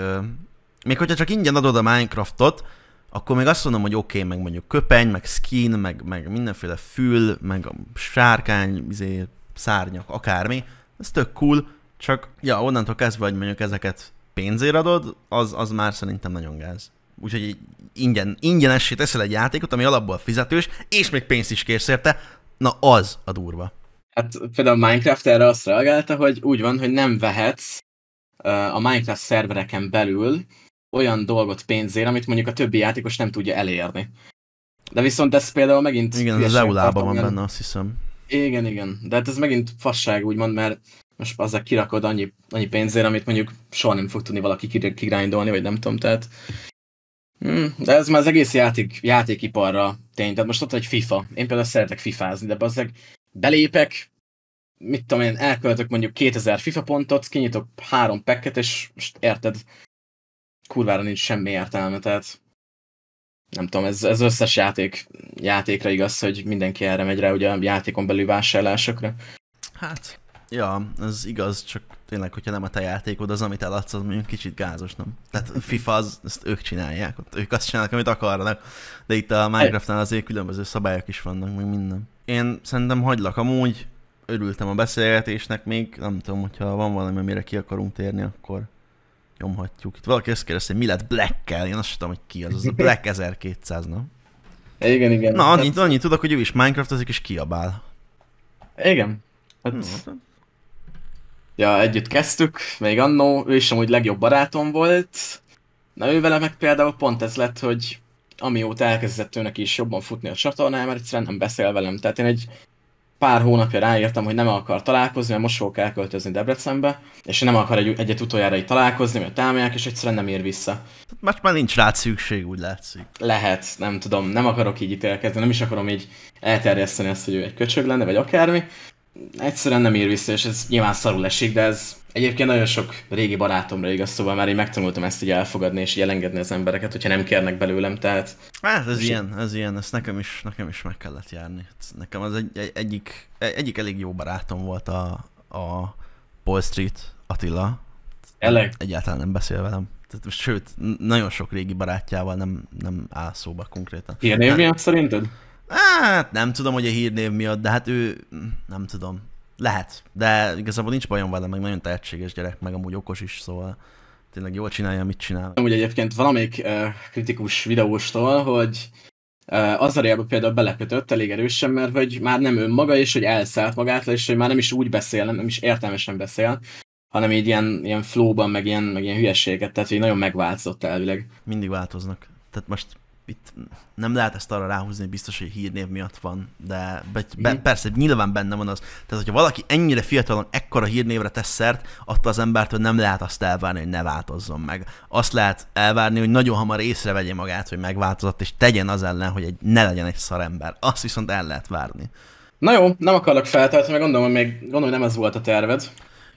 még hogyha csak ingyen adod a Minecraftot, akkor még azt mondom, hogy oké, okay, meg mondjuk köpeny, meg skin, meg, meg mindenféle fül, meg a sárkány, izé, szárnyak, akármi, ez tök cool, csak, ja, onnantól kezdve, hogy mondjuk ezeket pénzért adod, az, az már szerintem nagyon gáz. Úgyhogy ingyen, ingyenessé teszel egy játékot, ami alapból fizetős, és még pénzt is kérsz érte, na az a durva. Hát például Minecraft erre azt reagálta, hogy úgy van, hogy nem vehetsz a Minecraft szervereken belül olyan dolgot pénzért, amit mondjuk a többi játékos nem tudja elérni. De viszont ez például megint... Igen, az eulában van benne, azt hiszem. Igen, igen. De hát ez megint fasság, úgymond, mert most azzal kirakod annyi, annyi pénzért, amit mondjuk soha nem fog tudni valaki kigrindolni, vagy nem tudom, tehát Hmm, de ez már az egész játék, játékiparra tény. Tehát most ott egy FIFA. Én például szeretek fifázni, de bazzeg belépek, mit tudom én, elköltök mondjuk 2000 FIFA pontot, kinyitok három pekket, és most érted, kurvára nincs semmi értelme, tehát nem tudom, ez, ez összes játék, játékra igaz, hogy mindenki erre megy rá, ugye a játékon belül vásárlásokra. Hát, Ja, ez igaz, csak tényleg, hogyha nem a te játékod, az, amit eladsz, az mondjuk kicsit gázos, nem? Tehát FIFA, az, ezt ők csinálják, ott ők azt csinálnak, amit akarnak, de itt a Minecraftnál azért különböző szabályok is vannak, meg minden. Én szerintem hagylak amúgy, örültem a beszélgetésnek még, nem tudom, hogyha van valami, amire ki akarunk térni, akkor nyomhatjuk. Itt valaki ezt kérdezte, hogy mi lett Black-kel, én azt sem tudom, hogy ki az, az a Black 1200, [LAUGHS] nem? Igen, igen. Na, annyit, annyit tudok, hogy ő is Minecraftozik és kiabál. Igen. Hát... hát- ja, együtt kezdtük, még annó, ő is amúgy legjobb barátom volt. Na ő vele meg például pont ez lett, hogy amióta elkezdett őnek is jobban futni a csatornán, mert egyszerűen nem beszél velem. Tehát én egy pár hónapja ráírtam, hogy nem akar találkozni, mert most fogok elköltözni Debrecenbe, és nem akar egy, egyet utoljára így találkozni, mert támják, és egyszerűen nem ér vissza. Most már nincs rá szükség, úgy látszik. Lehet, nem tudom, nem akarok így ítélkezni, nem is akarom így elterjeszteni azt, hogy ő egy köcsög lenne, vagy akármi, egyszerűen nem ír vissza, és ez nyilván szarul esik, de ez egyébként nagyon sok régi barátomra igaz, szóval már én megtanultam ezt így elfogadni és így elengedni az embereket, hogyha nem kérnek belőlem, tehát... Hát ez ilyen, ez ilyen, ezt nekem is, nekem is meg kellett járni. Hát nekem az egy, egy, egyik, e, egyik elég jó barátom volt a, a Paul Street, Attila. Eleg. Egyáltalán nem beszél velem. Tehát, sőt, nagyon sok régi barátjával nem, nem áll szóba konkrétan. Ilyen hát, szerinted? Hát nem tudom, hogy a hírnév miatt, de hát ő nem tudom. Lehet, de igazából nincs bajom vele, meg nagyon tehetséges gyerek, meg amúgy okos is, szóval tényleg jól csinálja, mit csinál. Úgy egyébként valamelyik uh, kritikus videóstól, hogy uh, eh, a például belekötött elég erősen, mert hogy már nem önmaga, és hogy elszállt magától, és hogy már nem is úgy beszél, nem, nem is értelmesen beszél, hanem így ilyen, ilyen flóban, meg ilyen, meg ilyen hülyeséget, tehát hogy nagyon megváltozott elvileg. Mindig változnak. Tehát most itt nem lehet ezt arra ráhúzni, hogy biztos, hogy hírnév miatt van, de be, be, mhm. persze nyilván benne van az. Tehát, hogyha valaki ennyire fiatalon ekkora hírnévre tesz szert, attól az embertől nem lehet azt elvárni, hogy ne változzon meg. Azt lehet elvárni, hogy nagyon hamar észrevegye magát, hogy megváltozott, és tegyen az ellen, hogy egy, ne legyen egy szar ember. Azt viszont el lehet várni. Na jó, nem akarok feltartani, mert gondolom, hogy még, gondolom, hogy nem ez volt a terved.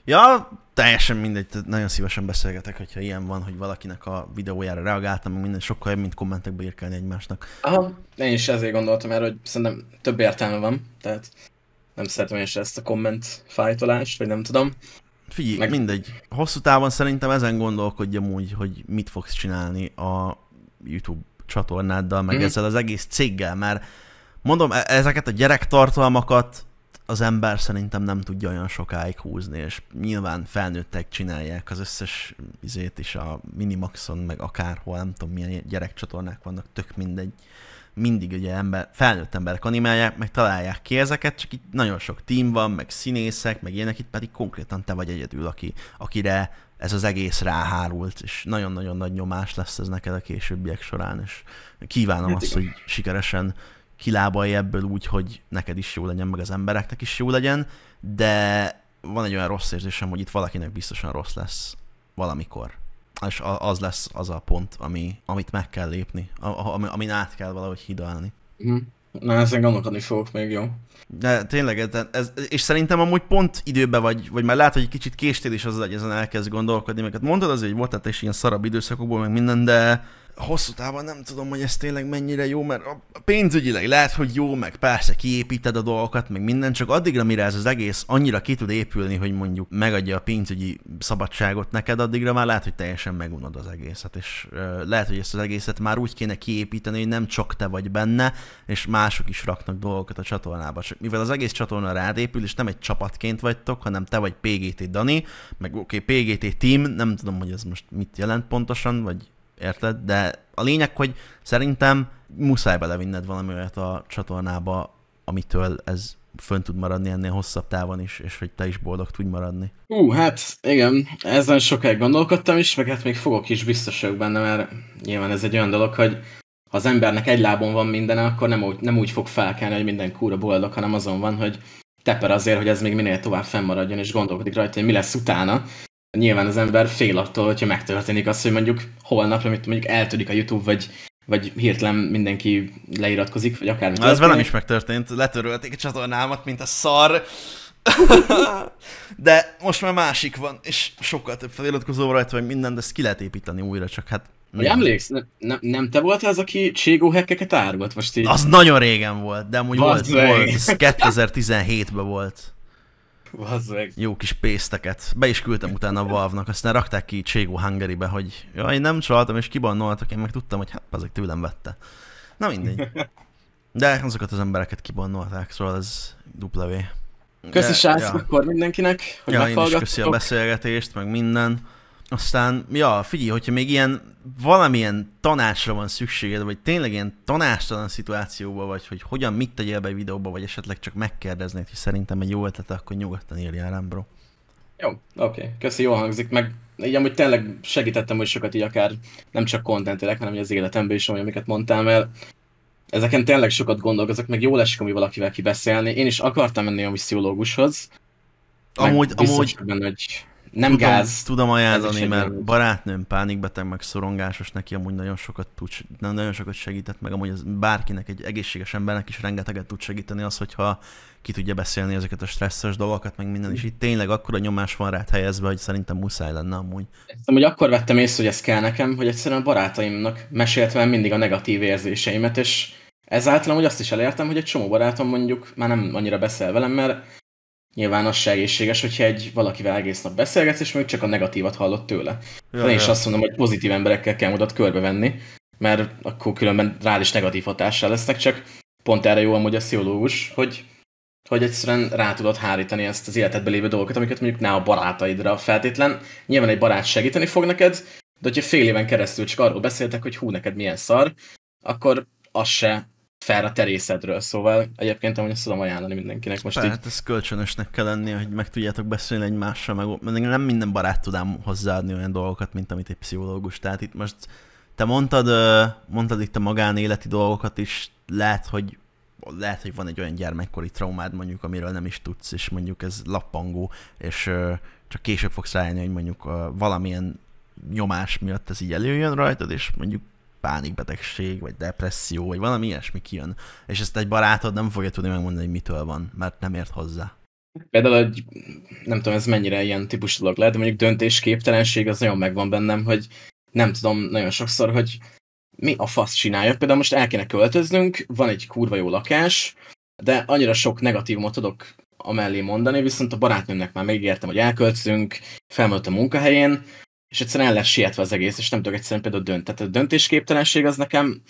Ja, teljesen mindegy, nagyon szívesen beszélgetek, hogyha ilyen van, hogy valakinek a videójára reagáltam, meg minden sokkal jobb, mint kommentekbe írkálni egymásnak. Aha, én is ezért gondoltam erre, hogy szerintem több értelme van, tehát nem szeretem én ezt a komment fájtolást, vagy nem tudom. Figyelj, meg... mindegy. Hosszú távon szerintem ezen gondolkodjam úgy, hogy mit fogsz csinálni a YouTube csatornáddal, meg mm. ezzel az egész céggel, mert mondom, e- ezeket a gyerektartalmakat az ember szerintem nem tudja olyan sokáig húzni, és nyilván felnőttek csinálják az összes izét is a Minimaxon, meg akárhol, nem tudom milyen gyerekcsatornák vannak, tök mindegy. Mindig ugye ember, felnőtt emberek animálják, meg találják ki ezeket, csak itt nagyon sok tím van, meg színészek, meg ilyenek, itt pedig konkrétan te vagy egyedül, aki, akire ez az egész ráhárult, és nagyon-nagyon nagy nyomás lesz ez neked a későbbiek során, és kívánom hát azt, igen. hogy sikeresen kilábalj ebből úgy, hogy neked is jó legyen, meg az embereknek is jó legyen, de van egy olyan rossz érzésem, hogy itt valakinek biztosan rossz lesz valamikor. És az lesz az a pont, ami, amit meg kell lépni, ami, amin át kell valahogy hidalni. Mhm. Na, ezen gondolkodni fogok még, jó? De tényleg, ez, ez, és szerintem amúgy pont időben vagy, vagy már látod, hogy egy kicsit késtél is az, hogy ezen elkezd gondolkodni, mert mondod azért, hogy volt tehát is ilyen szarabb időszakokból, meg minden, de hosszú távon nem tudom, hogy ez tényleg mennyire jó, mert a pénzügyileg lehet, hogy jó, meg persze kiépíted a dolgokat, meg minden, csak addigra, mire ez az egész annyira ki tud épülni, hogy mondjuk megadja a pénzügyi szabadságot neked, addigra már lehet, hogy teljesen megunod az egészet, és lehet, hogy ezt az egészet már úgy kéne kiépíteni, hogy nem csak te vagy benne, és mások is raknak dolgokat a csatornába. Csak mivel az egész csatorna rád épül, és nem egy csapatként vagytok, hanem te vagy PGT Dani, meg oké, okay, PGT Team, nem tudom, hogy ez most mit jelent pontosan, vagy érted? De a lényeg, hogy szerintem muszáj belevinned valami olyat a csatornába, amitől ez fönn tud maradni ennél hosszabb távon is, és hogy te is boldog tudj maradni. Ú, hát igen, ezen sokáig gondolkodtam is, meg hát még fogok is biztosok benne, mert nyilván ez egy olyan dolog, hogy ha az embernek egy lábon van minden, akkor nem úgy, nem úgy fog felkelni, hogy minden kúra boldog, hanem azon van, hogy teper azért, hogy ez még minél tovább fennmaradjon, és gondolkodik rajta, hogy mi lesz utána nyilván az ember fél attól, hogyha megtörténik az, hogy mondjuk holnap, amit mondjuk eltörik a YouTube, vagy vagy hirtelen mindenki leiratkozik, vagy akármi. Na, ez velem is megtörtént, letörölték a csatornámat, mint a szar. [LAUGHS] de most már másik van, és sokkal több feliratkozó rajta, vagy minden, de ezt ki lehet építeni újra, csak hát... Mi emléksz, ne, ne, nem te voltál az, aki cségó hekkeket árult most így? Az nagyon régen volt, de amúgy volt, volt, ez 2017-ben [LAUGHS] volt. Bazzeg. Jó kis pészteket. Be is küldtem utána a Valve-nak, aztán rakták ki Cségó Hungary-be, hogy ja, én nem csaltam, és kibannoltak, én meg tudtam, hogy hát ezek tőlem vette. Na mindegy. De azokat az embereket kibannolták, szóval ez V. Köszi srácok ja. mindenkinek, hogy ja, én is köszi a beszélgetést, meg minden. Aztán, ja, figyelj, hogyha még ilyen valamilyen tanácsra van szükséged, vagy tényleg ilyen tanástalan szituációban, vagy, hogy hogyan, mit tegyél be egy videóba, vagy esetleg csak megkérdeznéd, hogy szerintem egy jó ötlet, akkor nyugodtan írjál rám, bro. Jó, oké, okay. köszi, jól hangzik, meg így amúgy tényleg segítettem, hogy sokat így akár nem csak kontentélek, hanem az életemben is, amiket mondtam mert ezeken tényleg sokat gondolkozok, meg jól esik, ami valakivel kibeszélni. Én is akartam menni a pszichológushoz. Amúgy, amúgy, benne, hogy... Nem tudom, gáz. Tudom ajánlani, mert barátnőm pánikbeteg, meg szorongásos, neki amúgy nagyon sokat, tud, nagyon sokat segített, meg amúgy az bárkinek, egy egészséges embernek is rengeteget tud segíteni az, hogyha ki tudja beszélni ezeket a stresszes dolgokat, meg minden, is itt tényleg a nyomás van rád helyezve, hogy szerintem muszáj lenne amúgy. Amúgy akkor vettem észre, hogy ez kell nekem, hogy egyszerűen a barátaimnak meséltem mindig a negatív érzéseimet, és ezáltal amúgy azt is elértem, hogy egy csomó barátom mondjuk már nem annyira beszél velem, mert Nyilván az se egészséges, hogyha egy valakivel egész nap beszélgetsz, és még csak a negatívat hallott tőle. Ja, Én is azt mondom, hogy pozitív emberekkel kell modat körbevenni, mert akkor különben rá is negatív hatással lesznek, csak pont erre jó amúgy a sziológus, hogy, hogy egyszerűen rá tudod hárítani ezt az életedbe lévő dolgokat, amiket mondjuk ne a barátaidra feltétlen. Nyilván egy barát segíteni fog neked, de hogyha fél éven keresztül csak arról beszéltek, hogy hú, neked milyen szar, akkor az se fel a terészedről, szóval egyébként amúgy ezt tudom ajánlani mindenkinek most Hát ez kölcsönösnek kell lenni, hogy meg tudjátok beszélni egymással, meg, meg nem minden barát tudám hozzáadni olyan dolgokat, mint amit egy pszichológus. Tehát itt most te mondtad, mondtad itt a magánéleti dolgokat is, lehet, hogy lehet, hogy van egy olyan gyermekkori traumád mondjuk, amiről nem is tudsz, és mondjuk ez lappangó, és csak később fogsz rájönni, hogy mondjuk valamilyen nyomás miatt ez így előjön rajtad, és mondjuk pánikbetegség, vagy depresszió, vagy valami ilyesmi kijön. És ezt egy barátod nem fogja tudni megmondani, hogy mitől van, mert nem ért hozzá. Például, hogy nem tudom, ez mennyire ilyen típus dolog lehet, de mondjuk döntésképtelenség az nagyon megvan bennem, hogy nem tudom nagyon sokszor, hogy mi a fasz csinálja. Például most el kéne költöznünk, van egy kurva jó lakás, de annyira sok negatívumot tudok amellé mondani, viszont a barátnőmnek már megígértem, hogy elköltözünk, felmölt a munkahelyén, és egyszerűen el lesz sietve az egész, és nem tudok egyszerűen például dönt. Tehát a döntésképtelenség az nekem,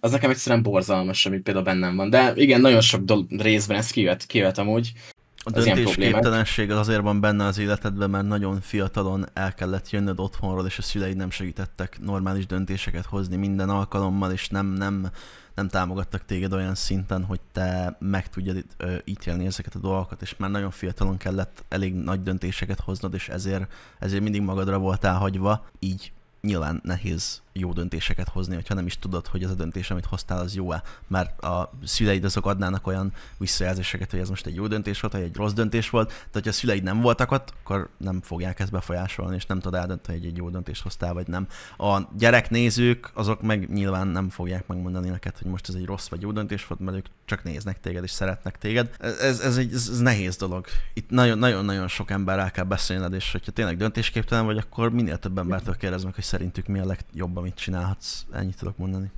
az nekem egyszerűen borzalmas, ami például bennem van. De igen, nagyon sok dolog részben ez kivet, kivet amúgy. A döntésképtelenség az azért van benne az életedben, mert nagyon fiatalon el kellett jönnöd otthonról, és a szüleid nem segítettek normális döntéseket hozni minden alkalommal, és nem, nem, nem támogattak téged olyan szinten, hogy te meg tudjad ö, ítélni ezeket a dolgokat, és már nagyon fiatalon kellett elég nagy döntéseket hoznod, és ezért, ezért mindig magadra voltál hagyva, így nyilván nehéz jó döntéseket hozni, hogyha nem is tudod, hogy az a döntés, amit hoztál, az jó-e. Mert a szüleid azok adnának olyan visszajelzéseket, hogy ez most egy jó döntés volt, vagy egy rossz döntés volt, Tehát, hogyha a szüleid nem voltak ott, akkor nem fogják ezt befolyásolni, és nem tudod eldönteni, hogy egy jó döntést hoztál, vagy nem. A gyereknézők, azok meg nyilván nem fogják megmondani neked, hogy most ez egy rossz vagy jó döntés volt, mert ők csak néznek téged, és szeretnek téged. Ez, ez, egy, ez, nehéz dolog. Itt nagyon-nagyon sok emberrel kell beszélned, és hogyha tényleg döntésképtelen vagy, akkor minél több embertől kérdeznek, hogy szerintük mi a legjobb, amit csinálhatsz. Ennyit tudok mondani.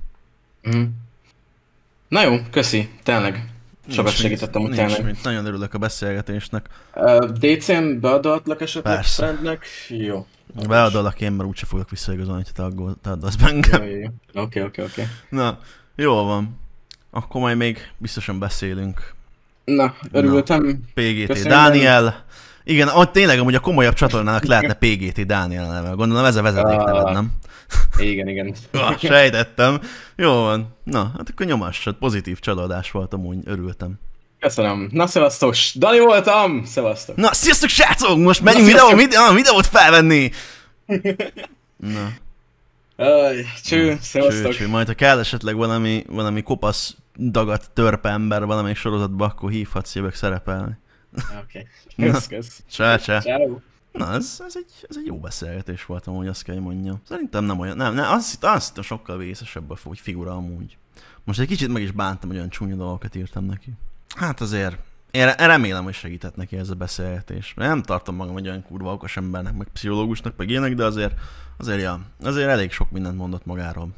Mm. Na jó, köszi, tényleg. Sokat segítettem utána. Nincs, nagyon örülök a beszélgetésnek. Uh, DC-n beadatlak esetleg Persze. Friendnek? Jó. Beadalak én, mert úgyse fogok visszaigazolni, hogy te aggódsz az engem. Oké, oké, oké. Na, jó van. Akkor majd még biztosan beszélünk. Na, örültem. Na, PGT Köszönöm. Dániel. Igen, ott tényleg amúgy a komolyabb csatornának lehetne PGT Dániel neve. Gondolom ez a vezeték neved, nem? Igen, igen. Ah, sejtettem. Jó van. Na, hát akkor nyomásod. Pozitív csalódás volt amúgy, örültem. Köszönöm. Na, szevasztok. Dani voltam! Szevasztok. Na, sziasztok, srácok! Most menjünk videó, videó, ah, videót felvenni! Na. Aj, cső, szevasztok. Cső, cső. Majd ha kell esetleg valami, valami kopasz dagat törpe ember valamelyik sorozatba, akkor hívhatsz, jövök szerepelni. Oké. Okay. Kösz, kösz. Csá, csá. Ciao. Na, ez, ez, egy, ez egy jó beszélgetés volt, amúgy azt kell, hogy mondjam. Szerintem nem olyan, nem, nem azt, azt a sokkal vészesebb a figura amúgy. Most egy kicsit meg is bántam, hogy olyan csúnya dolgokat írtam neki. Hát azért, én remélem, hogy segített neki ez a beszélgetés. Nem tartom magam hogy olyan kurva okos embernek, meg pszichológusnak, meg ilyenek, de azért, azért, ja, azért elég sok mindent mondott magáról.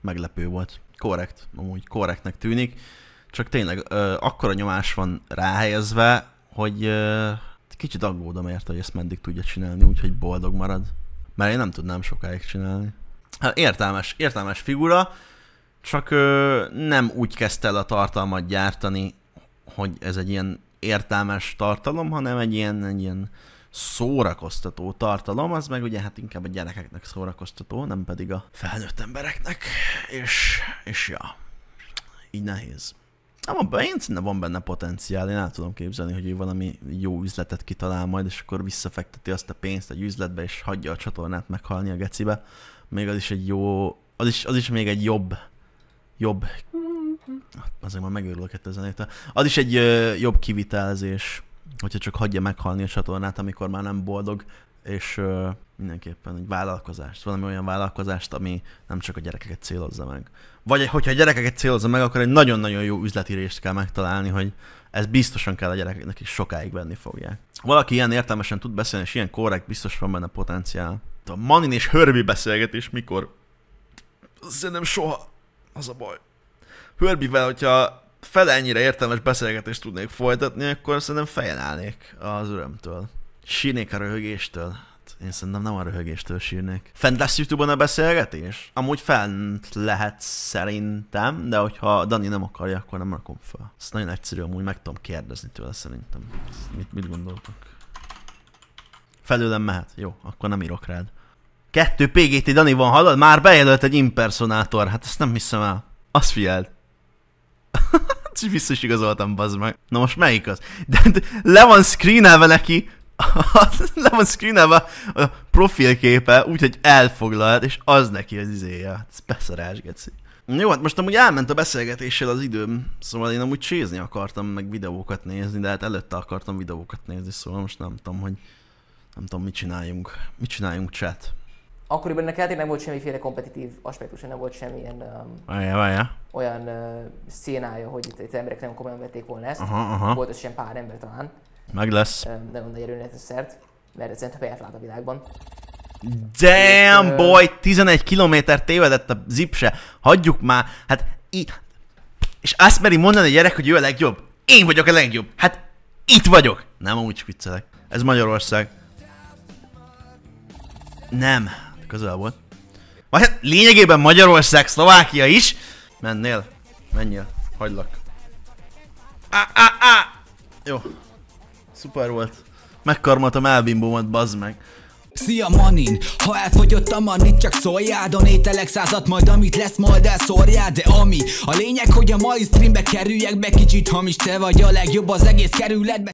Meglepő volt. Korrekt, amúgy korrektnek tűnik. Csak tényleg ö, akkora nyomás van ráhelyezve, hogy ö, Kicsit aggódom érte, hogy ezt meddig tudja csinálni, úgyhogy boldog marad. Mert én nem tudnám sokáig csinálni. Hát értelmes, értelmes figura, csak ö, nem úgy kezdte el a tartalmat gyártani, hogy ez egy ilyen értelmes tartalom, hanem egy ilyen, egy ilyen szórakoztató tartalom, az meg ugye hát inkább a gyerekeknek szórakoztató, nem pedig a felnőtt embereknek, és, és ja, így nehéz. Nem, abban én van benne potenciál, én el tudom képzelni, hogy ő valami jó üzletet kitalál majd, és akkor visszafekteti azt a pénzt egy üzletbe, és hagyja a csatornát meghalni a gecibe. Még az is egy jó, az is, az is még egy jobb, jobb, hát, azért már megőrülök ettől zenétől, az is egy ö, jobb kivitelezés, hogyha csak hagyja meghalni a csatornát, amikor már nem boldog, és ö, mindenképpen egy vállalkozást, valami olyan vállalkozást, ami nem csak a gyerekeket célozza meg. Vagy hogyha a gyerekeket célozza meg, akkor egy nagyon-nagyon jó részt kell megtalálni, hogy ez biztosan kell a gyerekeknek is sokáig venni fogják. Valaki ilyen értelmesen tud beszélni, és ilyen korrekt, biztos van benne potenciál. A Manin és Hörbi beszélgetés mikor? Szerintem soha. Az a baj. Hörbivel, hogyha fele ennyire értelmes beszélgetést tudnék folytatni, akkor szerintem fejen állnék az örömtől. Sírnék a röhögéstől? Hát, én szerintem nem a röhögéstől sírnék. Fent lesz Youtube-on a beszélgetés? Amúgy fent lehet szerintem, de hogyha Dani nem akarja, akkor nem rakom fel. Ez nagyon egyszerű, amúgy meg tudom kérdezni tőle szerintem. mit, mit gondoltok? Felőlem mehet. Jó, akkor nem írok rád. Kettő PGT Dani van, hallod? Már bejelölt egy impersonátor. Hát ezt nem hiszem el. Azt figyeld. [LAUGHS] Biztos igazoltam, bazd meg. Na most melyik az? De, de le van screenelve neki, le van screenelve a profilképe, úgyhogy elfoglalt, és az neki az izéje. Ez beszarás, geci. Jó, hát most amúgy elment a beszélgetéssel az időm, szóval én amúgy csézni akartam, meg videókat nézni, de hát előtte akartam videókat nézni, szóval most nem tudom, hogy nem tudom, mit csináljunk. Mit csináljunk chat? Akkoriban neked nem volt semmiféle kompetitív aspektus, nem volt semmilyen um, várjá, várjá. olyan uh, szénája, hogy itt, itt emberek nem komolyan vették volna ezt. Aha, aha. Volt ez sem pár ember talán. Meg lesz. Nagyon nagy a szert, mert szerintem lát a világban. Damn boy, 11 kilométer tévedett a zipse. Hagyjuk már, hát így. És azt meri mondani a gyerek, hogy ő a legjobb. Én vagyok a legjobb. Hát itt vagyok. Nem, úgy viccelek. Ez Magyarország. Nem, hát, közel volt. Vagy hát lényegében Magyarország, Szlovákia is. Mennél, menjél, hagylak. Á, á, á! Jó, szuper volt. Megkarmoltam elbimbómat, bazd meg. Szia manin, ha elfogyott a manit csak szóljál Donételek százat majd amit lesz majd elszórjál De ami, a lényeg hogy a mai streambe kerüljek be Kicsit hamis te vagy a legjobb az egész kerületbe